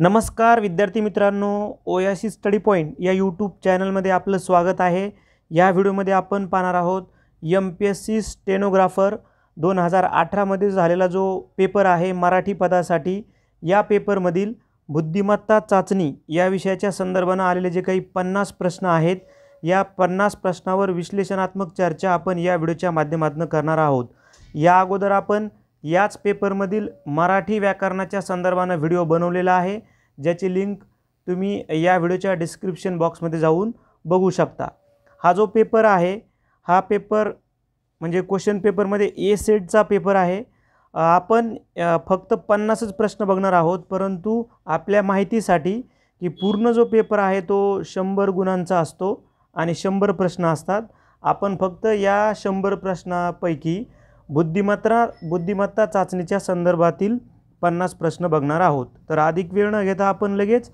नमस्कार विद्यार्थी मित्रांनो सी स्टडी पॉईंट या यूट्यूब चॅनलमध्ये आपलं स्वागत आहे या व्हिडिओमध्ये आपण पाहणार आहोत M P S C stenographer दोन हजार अठरामध्ये झालेला जो पेपर आहे मराठी पदासाठी या पेपरमधील बुद्धिमत्ता चाचणी या विषयाच्या संदर्भानं आलेले जे काही पन्नास प्रश्न आहेत या पन्नास प्रश्नावर विश्लेषणात्मक चर्चा आपण या व्हिडिओच्या माध्यमातून करणार आहोत या अगोदर आपण याच पेपरमधील मराठी व्याकरणाच्या संदर्भानं व्हिडिओ बनवलेला आहे ज्याची लिंक तुम्ही या व्हिडिओच्या डिस्क्रिप्शन बॉक्समध्ये जाऊन बघू शकता हा जो पेपर आहे हा पेपर म्हणजे क्वेश्चन पेपरमध्ये ए सेटचा पेपर आहे आपण फक्त पन्नासच प्रश्न बघणार आहोत परंतु आपल्या माहितीसाठी की पूर्ण जो पेपर आहे तो शंभर गुणांचा असतो आणि शंभर प्रश्न असतात आपण फक्त या शंभर प्रश्नापैकी बुद्धिमत्ता बुद्धिमत्ता चाचणीच्या संदर्भातील पन्नास प्रश्न बघणार आहोत तर अधिक वेळ न घेता आपण लगेच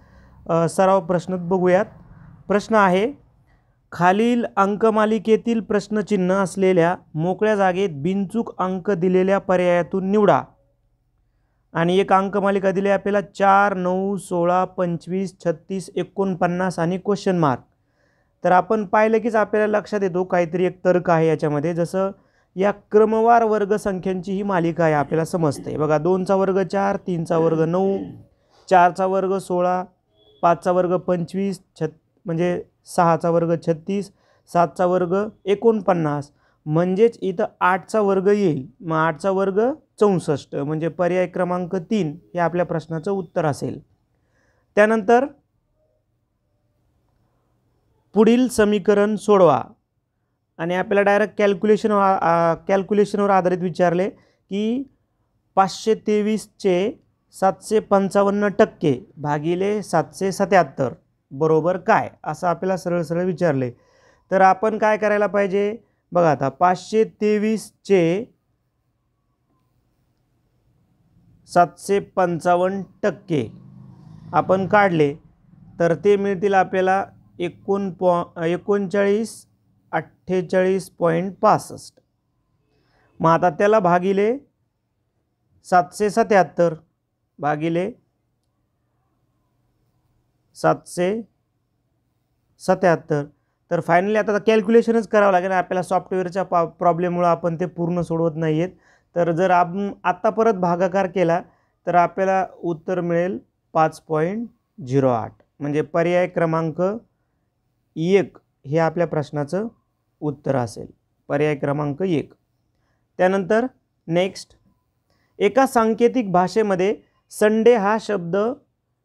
सराव प्रश्न बघूयात प्रश्न आहे खालील अंकमालिकेतील प्रश्नचिन्ह असलेल्या मोकळ्या जागेत बिनचूक अंक दिलेल्या पर्यायातून निवडा आणि एक अंकमालिका दिली आपल्याला चार नऊ सोळा पंचवीस छत्तीस एकोणपन्नास आणि क्वेश्चन मार्क तर आपण पाहिलं कीच आपल्याला लक्षात येतो काहीतरी एक तर्क आहे याच्यामध्ये जसं या क्रमवार वर्ग संख्यांची ही मालिका आहे आपल्याला समजते बघा दोनचा वर्ग चार तीनचा वर्ग नऊ चारचा वर्ग सोळा पाचचा वर्ग पंचवीस छत म्हणजे सहाचा वर्ग छत्तीस सातचा वर्ग एकोणपन्नास म्हणजेच इथं आठचा वर्ग येईल मग आठचा वर्ग चौसष्ट म्हणजे पर्याय क्रमांक तीन हे आपल्या प्रश्नाचं उत्तर असेल त्यानंतर पुढील समीकरण सोडवा आणि आपल्याला डायरेक्ट कॅल्क्युलेशन कॅल्क्युलेशनवर आधारित विचारले की पाचशे तेवीसचे सातशे पंचावन्न टक्के भागिले सातशे सत्याहत्तर बरोबर काय असं आपल्याला सरळ सरळ विचारले तर आपण काय करायला पाहिजे बघा आता पाचशे तेवीसचे सातशे पंचावन्न टक्के आपण काढले तर ते मिळतील आपल्याला एकोण पॉ एकोणचाळीस अठ्ठेचाळीस पॉईंट पासष्ट मग आता त्याला भागिले सातशे सत्याहत्तर भागिले सातशे सत्याहत्तर तर फायनली आता कॅल्क्युलेशनच करावं लागेल आपल्याला सॉफ्टवेअरच्या पा प्रॉब्लेममुळं आपण ते पूर्ण सोडवत नाही आहेत तर जर आप आत्ता परत भागाकार केला तर आपल्याला उत्तर मिळेल पाच पॉईंट झिरो आठ म्हणजे पर्याय क्रमांक एक हे आपल्या प्रश्नाचं उत्तर असेल पर्याय क्रमांक एक त्यानंतर नेक्स्ट एका सांकेतिक भाषेमध्ये संडे हा शब्द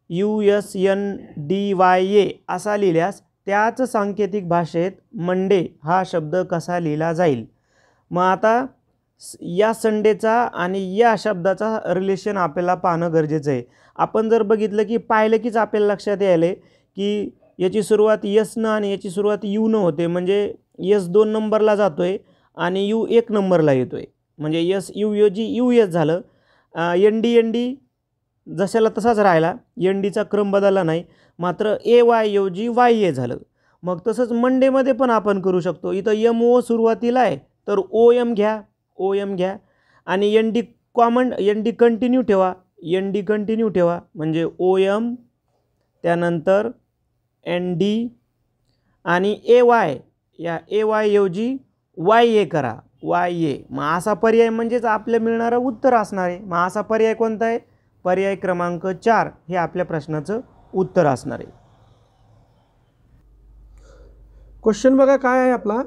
U S N D Y A असा लिहिल्यास त्याच सांकेतिक भाषेत मंडे हा शब्द कसा लिहिला जाईल मग आता या संडेचा आणि या शब्दाचा रिलेशन आपल्याला पाहणं गरजेचं आहे आपण जर बघितलं की पाहिलं कीच आपल्याला लक्षात यायलं की याची सुरुवात न आणि याची सुरुवात यू न होते म्हणजे यस दोन नंबरला जातो आहे आणि यू एक नंबरला येतो आहे म्हणजे S U G U S झालं एन डी एन डी जशाला तसाच राहिला एन डीचा क्रम बदलला नाही मात्र ए वाय जी वाय ए झालं मग तसंच मंडेमध्ये पण आपण करू शकतो इथं यम ओ सुरुवातीला आहे तर ओ एम घ्या ओ एम घ्या आणि N D common N D continue ठेवा एन डी कंटिन्यू ठेवा म्हणजे ओ एम त्यानंतर एन डी आणि ए वाय या ए वाय ऐवजी वाय ए करा वाय ए मग असा पर्याय म्हणजेच आपल्या मिळणारं उत्तर असणार आहे मग असा पर्याय कोणता आहे पर्याय क्रमांक चार हे आपल्या प्रश्नाचं उत्तर असणार आहे क्वेश्चन बघा काय आहे आपला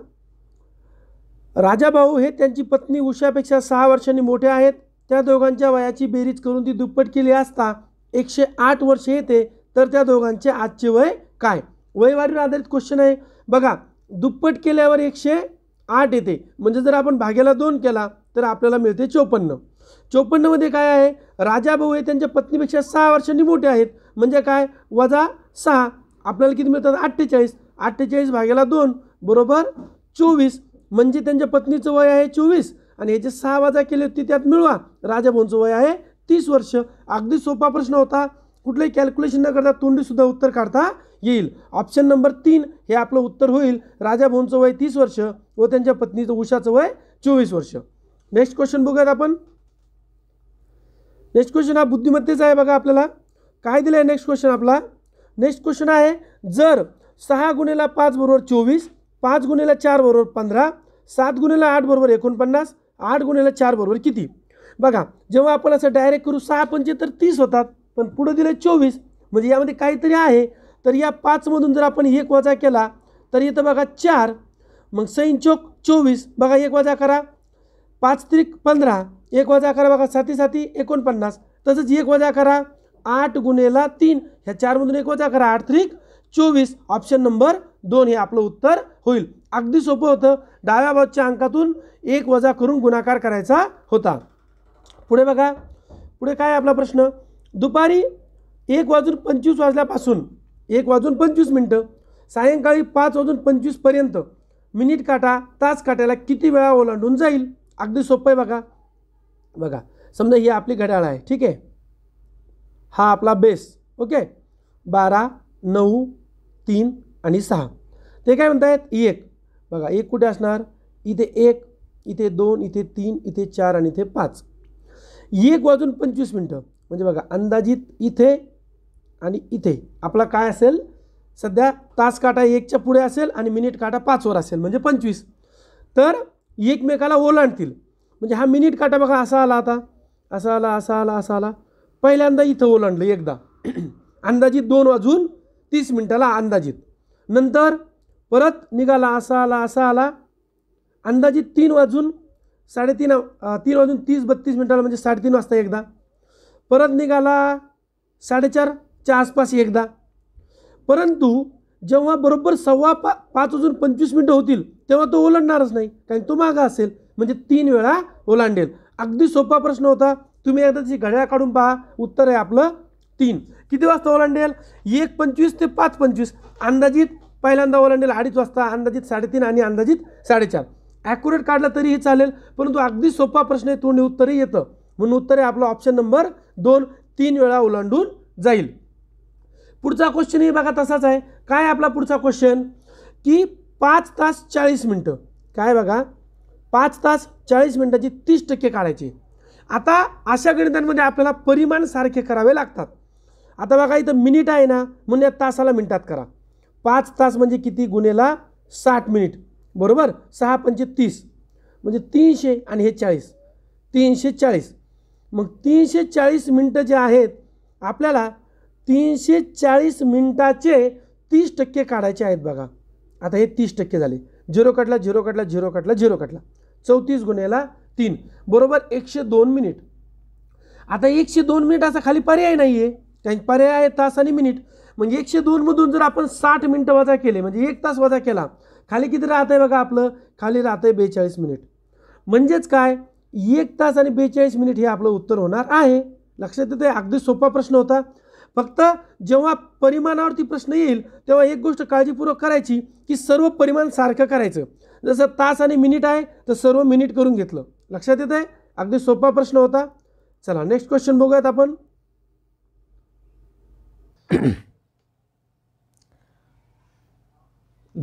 राजाभाऊ हे त्यांची पत्नी उषापेक्षा सहा वर्षांनी मोठे आहेत त्या दोघांच्या वयाची बेरीज करून ती दुप्पट केली असता एकशे आठ वर्षे येते तर त्या दोघांचे आजचे वय काय वयवारीवर आधारित क्वेश्चन आहे बघा दुप्पट केल्यावर एकशे आठ येते म्हणजे जर आपण भाग्याला दोन केला तर आपल्याला मिळते चोपन्न चोपन्नमध्ये काय आहे राजाभाऊ हे त्यांच्या पत्नीपेक्षा सहा वर्षांनी मोठे आहेत म्हणजे काय वजा सहा आपल्याला किती मिळतात अठ्ठेचाळीस अठ्ठेचाळीस भाग्याला दोन बरोबर चोवीस म्हणजे त्यांच्या पत्नीचं वय आहे चोवीस आणि याचे सहा वजा केले होते त्यात मिळवा राजाभाऊंचं वय आहे तीस वर्ष अगदी सोपा प्रश्न होता कुठलंही कॅल्क्युलेशन न करता तोंडीसुद्धा उत्तर काढता येईल ऑप्शन नंबर तीन हे आपलं उत्तर होईल राजा भाऊंचं वय तीस वर्ष व त्यांच्या पत्नीचं उषाचं वय चोवीस वर्ष नेक्स्ट क्वेश्चन बघूयात आपण नेक्स्ट क्वेश्चन हा बुद्धिमत्तेचा आहे बघा आपल्याला काय दिलं आहे नेक्स्ट क्वेश्चन आपला नेक्स्ट क्वेश्चन आहे जर सहा गुन्हेला पाच बरोबर चोवीस पाच गुन्हेला चार बरोबर पंधरा सात गुणेला आठ बरोबर एकोणपन्नास आठ गुणेला चार बरोबर किती बघा जेव्हा आपण असं डायरेक्ट करू सहा पंचे तर तीस होतात पण पुढं दिलं चोवीस म्हणजे यामध्ये काहीतरी आहे तर या पाचमधून जर आपण एक वजा केला तर इथं बघा चार मग सैन चौक चोवीस बघा एक वजा करा पाच त्रिक पंधरा एक वजा करा बघा साती साती एकोणपन्नास तसंच एक वजा करा आठ गुणेला तीन ह्या चारमधून एक वजा करा आठ त्रिक चोवीस ऑप्शन नंबर दोन हे आपलं उत्तर होईल अगदी सोपं होतं डाव्या बाजूच्या अंकातून एक वजा करून गुणाकार करायचा होता पुढे बघा पुढे काय आपला प्रश्न दुपारी एक वाजून पंचवीस वाजल्यापासून एक वाजून पंचवीस मिनटं सायंकाळी पाच वाजून पंचवीसपर्यंत मिनिट काटा तास काट्याला किती वेळा ओलांडून जाईल अगदी सोपं आहे बघा बघा समजा ही आपली घड्याळ आहे ठीक आहे हा आपला बेस ओके बारा नऊ तीन आणि सहा ते काय म्हणतायत e एक बघा e एक कुठे असणार इथे एक इथे दोन इथे तीन इथे चार आणि इथे पाच e एक वाजून पंचवीस मिनटं म्हणजे बघा अंदाजित इथे आणि इथे आपला काय असेल सध्या तास काटा एकच्या पुढे असेल आणि मिनिट काटा पाचवर असेल म्हणजे पंचवीस तर एकमेकाला ओलांडतील म्हणजे हा मिनिट काटा बघा असा आला आता असा आला असा आला असा आला पहिल्यांदा इथं ओलांडलं एकदा अंदाजित दोन वाजून तीस मिनटाला अंदाजित नंतर परत निघाला असा आला असा आला अंदाजित तीन वाजून साडेतीन तीन वाजून तीस बत्तीस मिनटाला म्हणजे साडेतीन वाजता एकदा परत निघाला साडेचार च्या आसपास एकदा परंतु जेव्हा बरोबर सव्वा पा पाच अजून पंचवीस मिनटं होतील तेव्हा तो ओलांडणारच नाही कारण तो मागा असेल म्हणजे तीन वेळा ओलांडेल अगदी सोपा प्रश्न होता तुम्ही एकदा जी घड्याळ काढून पहा उत्तर आहे आपलं तीन किती वाजता ओलांडेल एक पंचवीस ते पाच पंचवीस अंदाजित पहिल्यांदा ओलांडेल अडीच वाजता अंदाजित साडेतीन आणि अंदाजित साडेचार ॲक्युरेट काढलं तरीही चालेल परंतु अगदी सोपा प्रश्न आहे तोंडी उत्तरही येतं म्हणून उत्तर आहे आपलं ऑप्शन नंबर दोन तीन वेळा ओलांडून जाईल पुढचा क्वेश्चन क्वेश्चनही बघा तसाच आहे काय आपला पुढचा क्वेश्चन की पाच तास चाळीस मिनटं काय बघा पाच तास चाळीस मिनटाची तीस टक्के काढायची आता अशा गणितांमध्ये आपल्याला परिमाण सारखे करावे लागतात आता बघा इथं मिनिट आहे ना म्हणून या तासाला मिनिटात करा पाच तास म्हणजे किती गुन्हेला साठ मिनिट बरोबर सहा पंचे तीस म्हणजे तीनशे आणि हे चाळीस तीनशे चाळीस मग तीनशे चाळीस मिनटं जे आहेत आपल्याला तीनशे चाळीस मिनिटाचे तीस टक्के काढायचे आहेत बघा आता हे तीस टक्के झाले झिरो कटला झिरो कटला झिरो कटला झिरो कटला चौतीस गुन्ह्याला तीन बरोबर एकशे दोन मिनिट आता एकशे दोन मिनिट असा खाली पर्याय नाही आहे पर्याय आहे तास आणि मिनिट म्हणजे एकशे दोनमधून जर आपण साठ मिनटं वजा केले म्हणजे एक तास वजा केला खाली किती राहत आहे बघा आपलं खाली राहत आहे बेचाळीस मिनिट म्हणजेच काय एक तास आणि बेचाळीस मिनिट हे आपलं उत्तर होणार आहे लक्षात येतं अगदी सोपा प्रश्न होता फक्त जेव्हा परिमाणावरती प्रश्न येईल तेव्हा एक गोष्ट काळजीपूर्वक करायची की सर्व परिमाण सारखं करायचं जसं तास आणि मिनिट आहे तर सर्व मिनिट करून घेतलं लक्षात येत आहे अगदी सोपा प्रश्न होता चला नेक्स्ट क्वेश्चन बघूयात आपण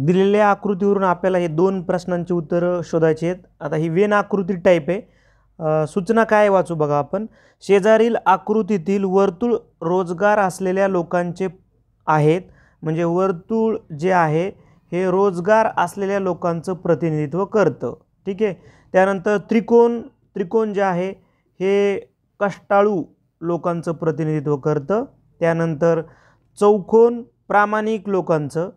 दिलेल्या आकृतीवरून आपल्याला हे दोन प्रश्नांची उत्तरं शोधायची आहेत आता ही वेन आकृती टाईप आहे सूचना काय वाचू बघा आपण शेजारील आकृतीतील वर्तुळ रोजगार असलेल्या लोकांचे आहेत म्हणजे वर्तुळ जे आहे हे रोजगार असलेल्या लोकांचं प्रतिनिधित्व करतं ठीक आहे त्यानंतर त्रिकोण त्रिकोण जे आहे हे कष्टाळू लोकांचं प्रतिनिधित्व करतं त्यानंतर चौकोन प्रामाणिक लोकांचं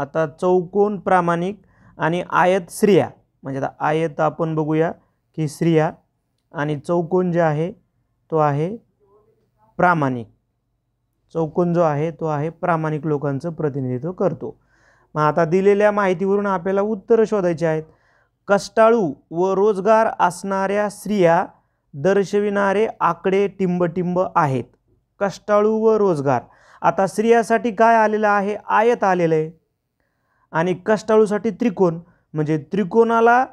आता चौकोन प्रामाणिक आणि आयत स्त्रिया म्हणजे आता आयत आपण बघूया की स्त्रिया आणि चौकोन जे आहे तो आहे प्रामाणिक चौकोन जो आहे तो आहे प्रामाणिक लोकांचं प्रतिनिधित्व करतो मग आता दिलेल्या माहितीवरून आपल्याला उत्तरं शोधायचे आहेत कष्टाळू व रोजगार असणाऱ्या स्त्रिया दर्शविणारे आकडे टिंबटिंब आहेत कष्टाळू व रोजगार आता स्त्रियासाठी काय आलेलं आहे आयत आलेलं आहे आणि कष्टाळूसाठी त्रिकोण म्हणजे त्रिकोणाला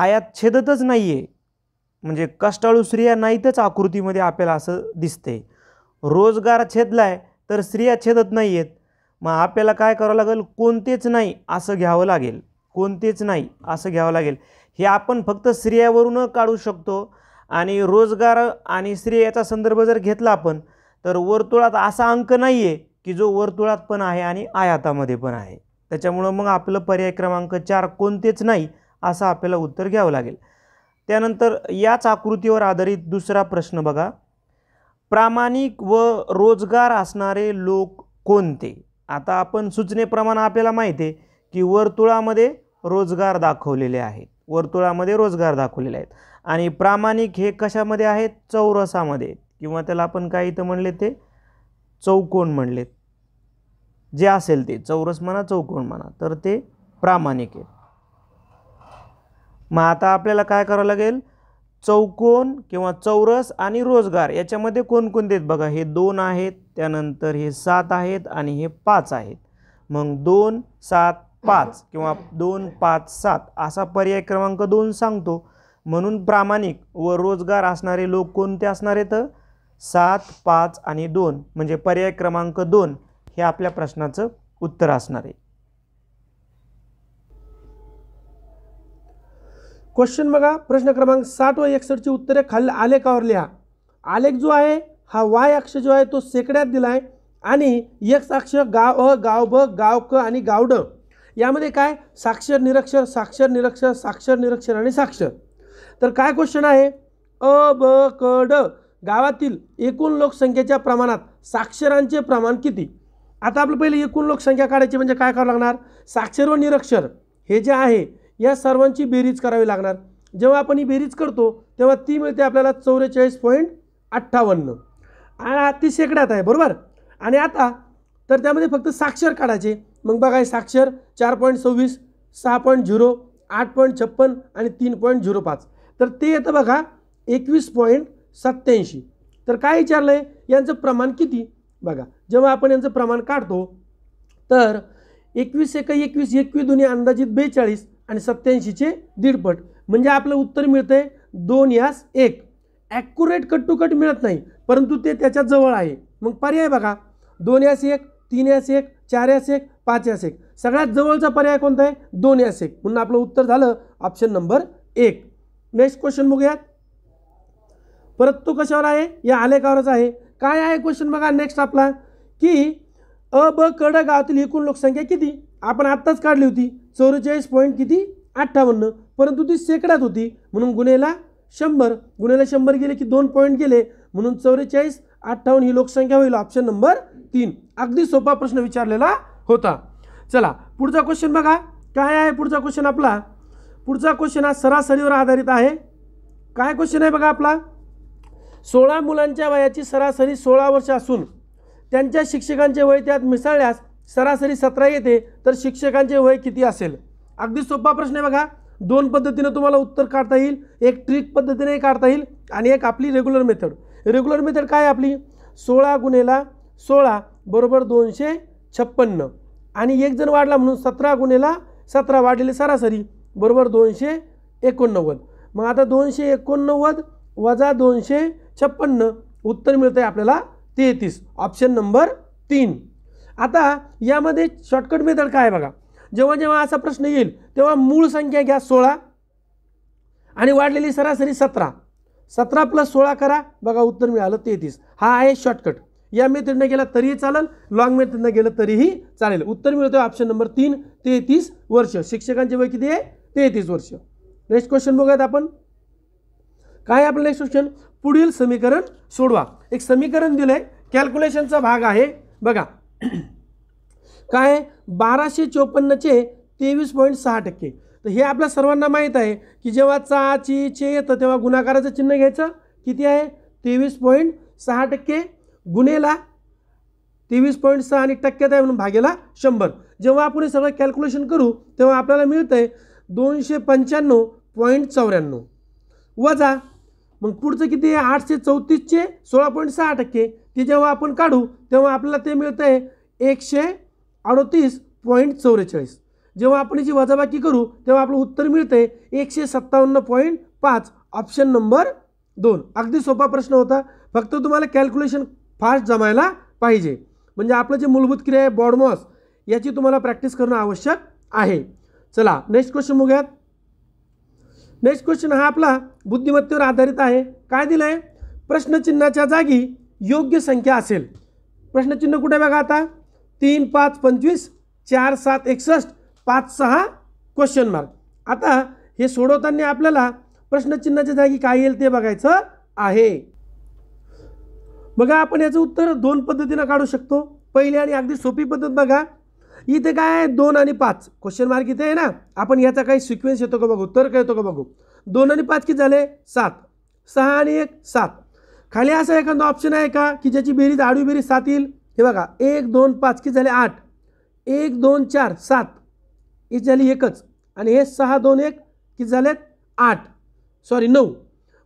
आयात छेदतच नाही आहे म्हणजे कष्टाळू स्त्रिया नाहीतच आकृतीमध्ये आपल्याला असं दिसते रोजगार छेदलाय तर स्त्रिया छेदत नाही आहेत मग आपल्याला काय करावं लागेल कोणतेच नाही असं घ्यावं लागेल कोणतेच नाही असं घ्यावं लागेल हे आपण फक्त स्त्रियावरून काढू शकतो आणि रोजगार आणि स्त्रियाचा संदर्भ जर घेतला आपण तर वर्तुळात असा अंक नाही आहे की जो वर्तुळात पण आहे आणि आयातामध्ये पण आहे त्याच्यामुळं मग आपलं पर्याय क्रमांक चार कोणतेच नाही असं आपल्याला उत्तर घ्यावं लागेल त्यानंतर याच आकृतीवर आधारित दुसरा प्रश्न बघा प्रामाणिक व रोजगार असणारे लोक कोणते आता आपण सूचनेप्रमाणे आपल्याला माहिती आहे की वर्तुळामध्ये रोजगार दाखवलेले आहेत वर्तुळामध्ये रोजगार दाखवलेले आहेत आणि प्रामाणिक हे कशामध्ये आहेत चौरसामध्ये किंवा त्याला आपण काय इथं म्हणले ते चौकोन म्हणलेत जे असेल ते चौरस म्हणा चौकोन म्हणा तर ते प्रामाणिक आहे मग आता आपल्याला काय करावं लागेल चौकोन किंवा चौरस आणि रोजगार याच्यामध्ये कोणकोणते आहेत बघा हे दोन आहेत त्यानंतर हे सात आहेत आणि हे पाच आहेत मग दोन सात पाच किंवा दोन पाच सात असा पर्याय क्रमांक दोन सांगतो म्हणून प्रामाणिक व रोजगार असणारे लोक कोणते असणार आहेत सात पाच आणि दोन म्हणजे पर्याय क्रमांक दोन हे आपल्या प्रश्नाचं उत्तर असणार आहे क्वेश्चन बघा प्रश्न क्रमांक साठ व एकसठची उत्तरे खाल आलेखावर लिहा आलेख जो आहे हा वाय अक्ष जो आहे तो सेकड्यात दिला आहे आणि यक्ष अक्ष गाव अ गाव ब गाव क आणि गावड यामध्ये काय साक्षर निरक्षर साक्षर निरक्षर साक्षर निरक्षर आणि साक्षर तर काय क्वेश्चन आहे अ ब क ड गावातील एकूण लोकसंख्येच्या प्रमाणात साक्षरांचे प्रमाण किती आता आपलं पहिले एकूण लोकसंख्या काढायची म्हणजे काय करावं लागणार साक्षर व निरक्षर हे जे आहे या सर्वांची बेरीज करावी लागणार जेव्हा आपण ही बेरीज करतो तेव्हा ती मिळते आपल्याला चौवेचाळीस पॉईंट अठ्ठावन्न आणि ती शेकड्यात आहे बरोबर आणि आता तर त्यामध्ये फक्त साक्षर काढायचे मग बघा साक्षर चार पॉईंट सव्वीस सहा पॉईंट झिरो आठ पॉईंट छप्पन आणि तीन पॉईंट झिरो पाच तर ते येतं बघा एकवीस पॉईंट सत्त्याऐंशी तर काय विचारलं आहे यांचं प्रमाण किती बघा जेव्हा आपण यांचं प्रमाण काढतो तर एकवीस एक एकवीस एकवीस दोन्ही अंदाजित बेचाळीस आणि सत्याऐंशीचे दीडपट म्हणजे आपलं उत्तर मिळतं आहे दोन यास एक ॲक्युरेट कट टू कट मिळत नाही परंतु ते त्याच्या जवळ आहे मग पर्याय बघा दोन यास एक तीन यास एक चार यास एक पाच यास एक सगळ्यात जवळचा पर्याय कोणता आहे दोन यास एक म्हणून आपलं उत्तर झालं ऑप्शन नंबर एक नेक्स्ट क्वेश्चन बघूयात परत तो कशावर आहे या आलेखावरच आहे काय आहे क्वेश्चन बघा नेक्स्ट आपला की अ ब कड गावातील एकूण लोकसंख्या किती आपण आत्ताच काढली होती चौवेचाळीस पॉईंट किती अठ्ठावन्न परंतु ती सेकड्यात होती म्हणून गुन्हेला शंभर गुन्ह्याला शंभर गेले की दोन पॉईंट गेले म्हणून चौवेचाळीस अठ्ठावन्न ही लोकसंख्या होईल ऑप्शन नंबर तीन अगदी सोपा प्रश्न विचारलेला होता चला पुढचा क्वेश्चन बघा काय आहे पुढचा क्वेश्चन आपला पुढचा क्वेश्चन हा सरासरीवर आधारित आहे काय क्वेश्चन आहे बघा आपला सोळा मुलांच्या वयाची सरासरी सोळा वर्ष असून त्यांच्या शिक्षकांचे वय त्यात मिसळल्यास सरासरी सतरा येते तर शिक्षकांचे वय किती असेल अगदी सोपा प्रश्न आहे बघा दोन पद्धतीनं तुम्हाला उत्तर काढता येईल एक ट्रिक पद्धतीने काढता येईल आणि एक आपली रेग्युलर मेथड रेग्युलर मेथड काय आपली सोळा गुन्हेला सोळा बरोबर दोनशे छप्पन्न आणि एक जण वाढला म्हणून सतरा गुन्हेला सतरा वाढलेले सरासरी बरोबर दोनशे एकोणनव्वद मग आता दोनशे एकोणनव्वद वजा दोनशे छप्पन्न उत्तर मिळतं आहे आपल्याला तेहतीस ऑप्शन नंबर तीन आता यामध्ये शॉर्टकट मेथड काय बघा जेव्हा जेव्हा असा प्रश्न येईल तेव्हा मूळ संख्या घ्या सोळा आणि वाढलेली सरासरी सतरा सतरा प्लस सोळा करा बघा उत्तर मिळालं तेहतीस हा आहे शॉर्टकट या मेथडनं गेला तरीही चालेल लॉंग मेथडनं गेलं तरीही चालेल उत्तर मिळतं ऑप्शन नंबर तीन तेहतीस वर्ष शिक्षकांचे वय किती आहे तेहतीस वर्ष नेक्स्ट क्वेश्चन बघूयात आपण काय आपलं नेक्स्ट क्वेश्चन पुढील समीकरण सोडवा एक समीकरण दिलं आहे कॅल्क्युलेशनचा भाग आहे बघा काय बाराशे चोपन्नचे तेवीस पॉईंट सहा टक्के तर हे आपल्या सर्वांना माहीत आहे की जेव्हा चा ची चे येतं तेव्हा गुणाकाराचं चिन्ह घ्यायचं किती आहे तेवीस पॉईंट सहा टक्के गुन्हेला तेवीस पॉईंट सहा आणि टक्क्यात आहे म्हणून भागेला शंभर जेव्हा आपण हे सगळं कॅल्क्युलेशन करू तेव्हा आपल्याला मिळतं आहे दोनशे पंच्याण्णव पॉईंट चौऱ्याण्णव वजा मग पुढचं किती आहे आठशे चौतीसचे सोळा पॉईंट सहा टक्के ती जेव्हा आपण काढू तेव्हा आपल्याला ते मिळतं आहे एकशे अडोतीस पॉईंट चौवेचाळीस जेव्हा आपण याची वजाबाकी करू तेव्हा आपलं उत्तर आहे एकशे सत्तावन्न पॉईंट पाच ऑप्शन नंबर दोन अगदी सोपा प्रश्न होता फक्त तुम्हाला कॅल्क्युलेशन फास्ट जमायला पाहिजे म्हणजे आपलं जे मूलभूत क्रिया आहे बॉडमॉस याची तुम्हाला प्रॅक्टिस करणं आवश्यक आहे चला नेक्स्ट क्वेश्चन बघूयात नेक्स्ट क्वेश्चन हा आपला बुद्धिमत्तेवर आधारित आहे काय दिलं आहे प्रश्नचिन्हाच्या जागी योग्य संख्या असेल प्रश्नचिन्ह कुठे बघा आता तीन पाच पंचवीस चार सात एकसष्ट पाच सहा क्वेश्चन मार्क आता हे सोडवताना आपल्याला प्रश्नचिन्हाच्या जागी काय येईल ते बघायचं आहे बघा आपण याचं उत्तर दोन पद्धतीनं काढू शकतो पहिली आणि अगदी सोपी पद्धत बघा इथे काय आहे दोन आणि पाच क्वेश्चन मार्क इथे आहे ना आपण याचा काही सिक्वेन्स येतो का बघू उत्तर काय येतो का बघू दोन आणि पाच किती झाले सात सहा आणि एक सात खाली असा एखादा ऑप्शन आहे का की ज्याची बेरीज आडवी बेरीज सात येईल हे बघा एक दोन पाच की झाले आठ एक दोन चार सात ही झाली एकच आणि हे सहा दोन एक की झालेत आठ सॉरी नऊ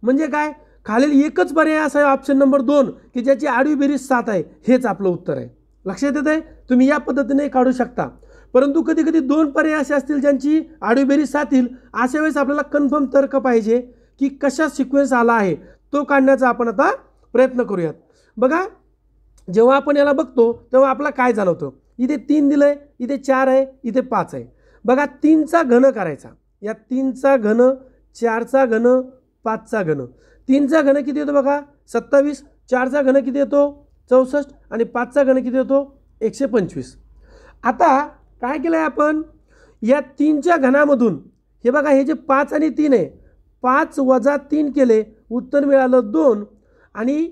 म्हणजे काय खालील एकच पर्याय असा आहे ऑप्शन नंबर दोन की ज्याची आडवी बेरीज सात आहे हेच आपलं उत्तर आहे लक्षात येत आहे तुम्ही या पद्धतीने काढू शकता परंतु कधी कधी दोन पर्याय असे असतील ज्यांची आडवी बेरीज येईल अशा वेळेस आपल्याला कन्फर्म तर्क पाहिजे की कशा सिक्वेन्स आला आहे तो काढण्याचा आपण आता प्रयत्न करूयात बघा जेव्हा आपण याला बघतो तेव्हा आपला काय जाणवतो इथे तीन दिलं आहे इथे चार आहे इथे पाच आहे बघा तीनचा घन करायचा या तीनचा घन चारचा घन पाचचा घन तीनचा घन किती येतो बघा सत्तावीस चारचा घन किती येतो चौसष्ट आणि पाचचा घन किती येतो एकशे पंचवीस आता काय केलं आहे आपण या तीनच्या घनामधून हे बघा हे जे पाच आणि तीन आहे पाच वजा तीन केले उत्तर मिळालं दोन आणि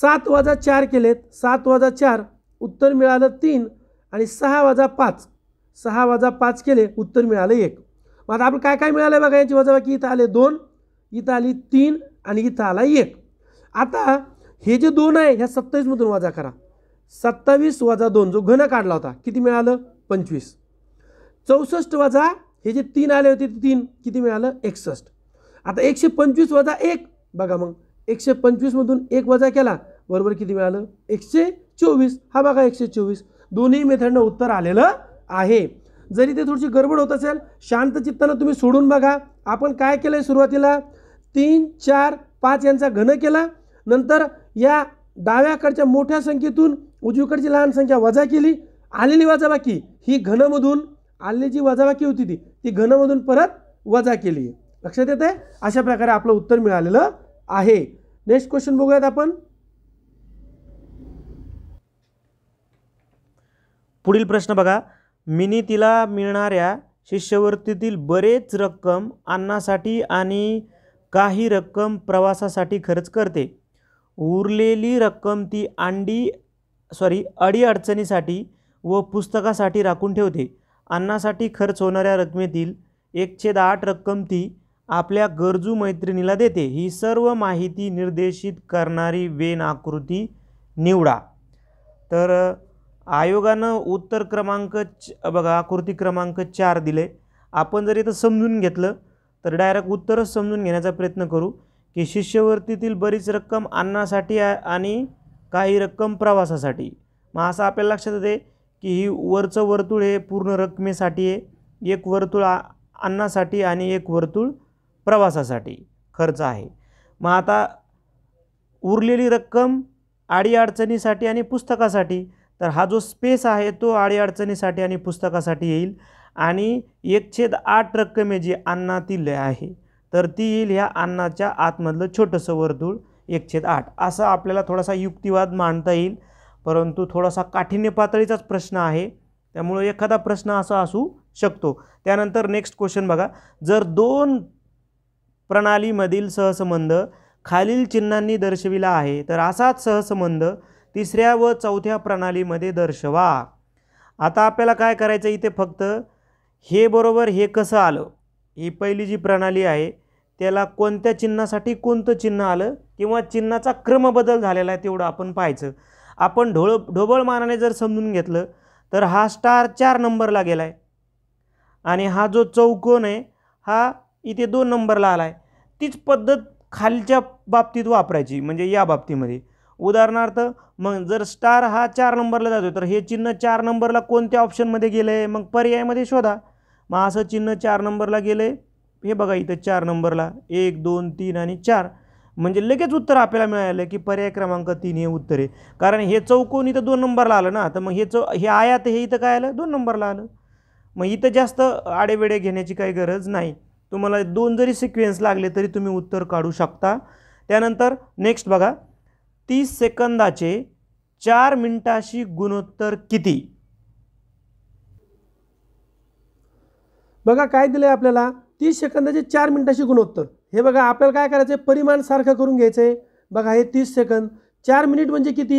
सात वाजा चार केलेत सात वाजा चार उत्तर मिळालं तीन आणि सहा वाजा पाच सहा वाजा पाच केले उत्तर मिळालं एक मग आता आपण काय काय मिळालं बघा याची बाकी इथं आले दोन इथं आली तीन आणि इथं आला एक आता हे जे दोन आहे ह्या सत्तावीसमधून वजा करा सत्तावीस वजा दोन जो घन काढला होता किती मिळालं पंचवीस चौसष्ट वजा हे जे तीन आले होते ते तीन किती मिळालं एकसष्ट आता एकशे पंचवीस वजा एक बघा मग एकशे पंचवीसमधून एक वजा केला बरोबर किती मिळालं एकशे चोवीस हा बघा एकशे चोवीस दोन्ही मेथडनं उत्तर आलेलं आहे जरी ते थोडीशी गडबड होत असेल शांत चित्तानं तुम्ही सोडून बघा आपण काय केलं सुरुवातीला तीन चार पाच यांचा घन केला नंतर या डाव्याकडच्या मोठ्या संख्येतून उजवीकडची लहान संख्या वजा केली आलेली वजाबाकी ही घनमधून आलेली जी वजाबाकी होती ती ती घनमधून परत वजा केली लक्षात येत आहे अशा प्रकारे आपलं उत्तर मिळालेलं आहे नेक्स्ट क्वेश्चन बघूयात आपण पुढील प्रश्न बघा मिनी तिला मिळणाऱ्या शिष्यवृत्तीतील बरेच रक्कम अन्नासाठी आणि काही रक्कम प्रवासासाठी खर्च करते उरलेली रक्कम ती अंडी सॉरी अडीअडचणीसाठी व पुस्तकासाठी राखून ठेवते अन्नासाठी खर्च होणाऱ्या रकमेतील एकशे आठ रक्कम ती आपल्या गरजू मैत्रिणीला देते ही सर्व माहिती निर्देशित करणारी वेन आकृती निवडा तर आयोगानं उत्तर क्रमांक च बघा आकृती क्रमांक चार दिले आपण जर इथं समजून घेतलं तर डायरेक्ट उत्तरच समजून घेण्याचा प्रयत्न करू की शिष्यवृत्तीतील बरीच रक्कम अन्नासाठी आणि काही रक्कम प्रवासासाठी मग असं आपल्याला लक्षात येते की ही वरचं वर्तुळ हे पूर्ण रकमेसाठी आहे एक वर्तुळ अन्नासाठी आणि एक वर्तुळ प्रवासासाठी खर्च आहे मग आता उरलेली रक्कम आडीअडचणीसाठी आणि पुस्तकासाठी तर हा जो स्पेस आहे तो आडीअडचणीसाठी आणि पुस्तकासाठी येईल आणि छेद आठ रक्कम आहे जी अन्नातील आहे तर ती येईल ह्या अन्नाच्या आतमधलं छोटंसं वर्तुळ छेद आठ असं आपल्याला थोडासा युक्तिवाद मांडता येईल परंतु थोडासा काठिण्य पातळीचाच प्रश्न आहे त्यामुळे एखादा प्रश्न असा असू शकतो त्यानंतर नेक्स्ट क्वेश्चन बघा जर दोन प्रणालीमधील सहसंबंध खालील चिन्हांनी दर्शविला आहे तर असाच सहसंबंध तिसऱ्या व चौथ्या प्रणालीमध्ये दर्शवा आता आपल्याला काय करायचं इथे फक्त हे बरोबर हे कसं आलं ही पहिली जी प्रणाली आहे त्याला कोणत्या चिन्हासाठी कोणतं चिन्ह आलं किंवा चिन्हाचा क्रमबदल झालेला आहे तेवढं आपण पाहायचं आपण ढोळ ढोबळ मानाने जर समजून घेतलं तर हा स्टार चार नंबरला गेला आहे आणि हा जो चौकोन आहे हा इथे दोन नंबरला आला आहे तीच पद्धत खालच्या बाबतीत वापरायची म्हणजे या बाबतीमध्ये उदाहरणार्थ मग जर स्टार हा चार नंबरला जातो तर हे चिन्ह चार नंबरला कोणत्या ऑप्शनमध्ये गेलं आहे मग पर्यायमध्ये शोधा मग असं चिन्ह चार नंबरला गेलं आहे हे बघा इथं चार नंबरला एक दोन तीन आणि चार म्हणजे लगेच उत्तर आपल्याला मिळालं की पर्याय क्रमांक तीन हे उत्तर आहे कारण हे चौकोन इथं दोन नंबरला आलं ना तर मग हे चौ हे आयात हे इथं काय आलं दोन नंबरला आलं मग इथं जास्त आडेवेडे घेण्याची काही गरज नाही तुम्हाला दोन जरी सिक्वेन्स लागले तरी तुम्ही उत्तर काढू शकता त्यानंतर नेक्स्ट बघा तीस सेकंदाचे चार मिनिटाशी गुणोत्तर किती बघा काय दिलं आहे आपल्याला तीस सेकंदाचे चार मिनिटाशी गुणोत्तर हे बघा आपल्याला काय करायचं आहे परिमाण सारखं करून घ्यायचं आहे बघा हे तीस सेकंद चार मिनिट म्हणजे किती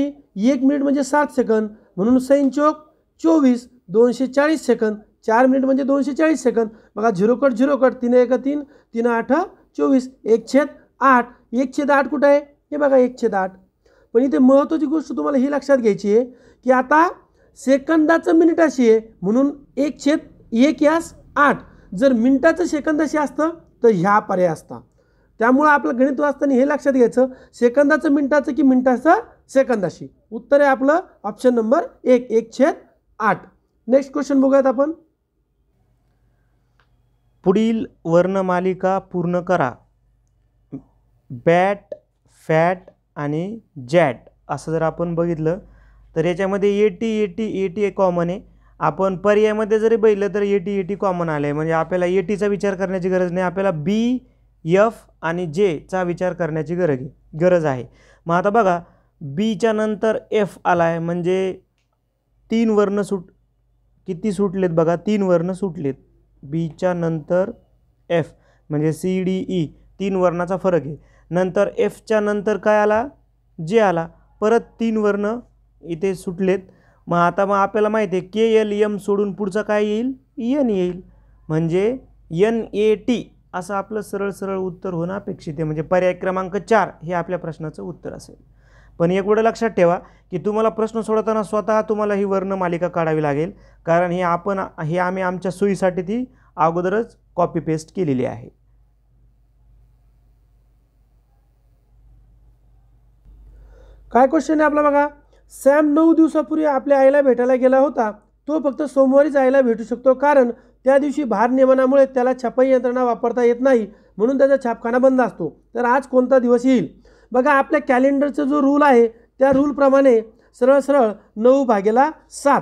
एक मिनिट म्हणजे सात सेकंद म्हणून सैन चोक चोवीस दोनशे चाळीस सेकंद चार मिनिट म्हणजे दोनशे चाळीस सेकंद बघा झिरो कट झिरो कट तीन एक तीन तीन आठ चोवीस एक छेद आठ एक छेद आठ कुठं आहे हे बघा एक छेद आठ पण इथे महत्त्वाची गोष्ट तुम्हाला ही लक्षात घ्यायची आहे की आता सेकंदाचं मिनिट अशी आहे म्हणून एक छेद एक यास आठ जर मिनिटाचं सेकंद अशी असतं तर ह्या पर्याय असता त्यामुळं आपलं गणित वाचताना हे लक्षात घ्यायचं सेकंदाचं मिनिटाचं की मिनिटाचं सेकंदाशी उत्तर आहे आपलं ऑप्शन नंबर एक एक छेद आठ नेक्स्ट क्वेश्चन बघूयात आपण पुढील वर्णमालिका पूर्ण करा बॅट फॅट आणि जॅट असं जर आपण बघितलं तर याच्यामध्ये A T AT AT A common आहे आपण पर्यायमध्ये जरी बघितलं तर A T A T common आलं आहे म्हणजे आपल्याला ए टीचा विचार करण्याची गरज नाही आपल्याला बी यफ आणि जेचा विचार करण्याची गरज गरज आहे मग आता बघा बीच्या नंतर एफ आला आहे म्हणजे तीन वर्ण सुट किती सुटलेत बघा तीन वर्ण सुटलेत बीच्या नंतर एफ म्हणजे सी डी ई तीन वर्णाचा फरक आहे नंतर एफच्या नंतर काय आला जे आला परत तीन वर्ण इथे सुटलेत मग आता मग आपल्याला माहिती आहे के एल एम सोडून पुढचं काय येईल यन येईल म्हणजे यन ए टी असं आपलं सरळ सरळ उत्तर होणं अपेक्षित आहे म्हणजे पर्याय क्रमांक चार हे आपल्या प्रश्नाचं उत्तर असेल पण एक वेळ लक्षात ठेवा की तुम्हाला प्रश्न सोडवताना स्वतः तुम्हाला ही वर्णमालिका काढावी लागेल कारण हे आपण हे आम्ही आमच्या सोयीसाठी ती अगोदरच कॉपी पेस्ट केलेली आहे काय क्वेश्चन आहे आपला बघा सॅम नऊ दिवसापूर्वी आपल्या आईला भेटायला गेला होता तो फक्त सोमवारीच आईला भेटू शकतो कारण त्या दिवशी भार नियमनामुळे त्याला छपाई यंत्रणा वापरता येत नाही म्हणून त्याचा छापखाना बंद असतो तर आज कोणता दिवस येईल बघा आपल्या कॅलेंडरचा जो रूल आहे त्या रूलप्रमाणे सरळ सरळ नऊ भागेला सात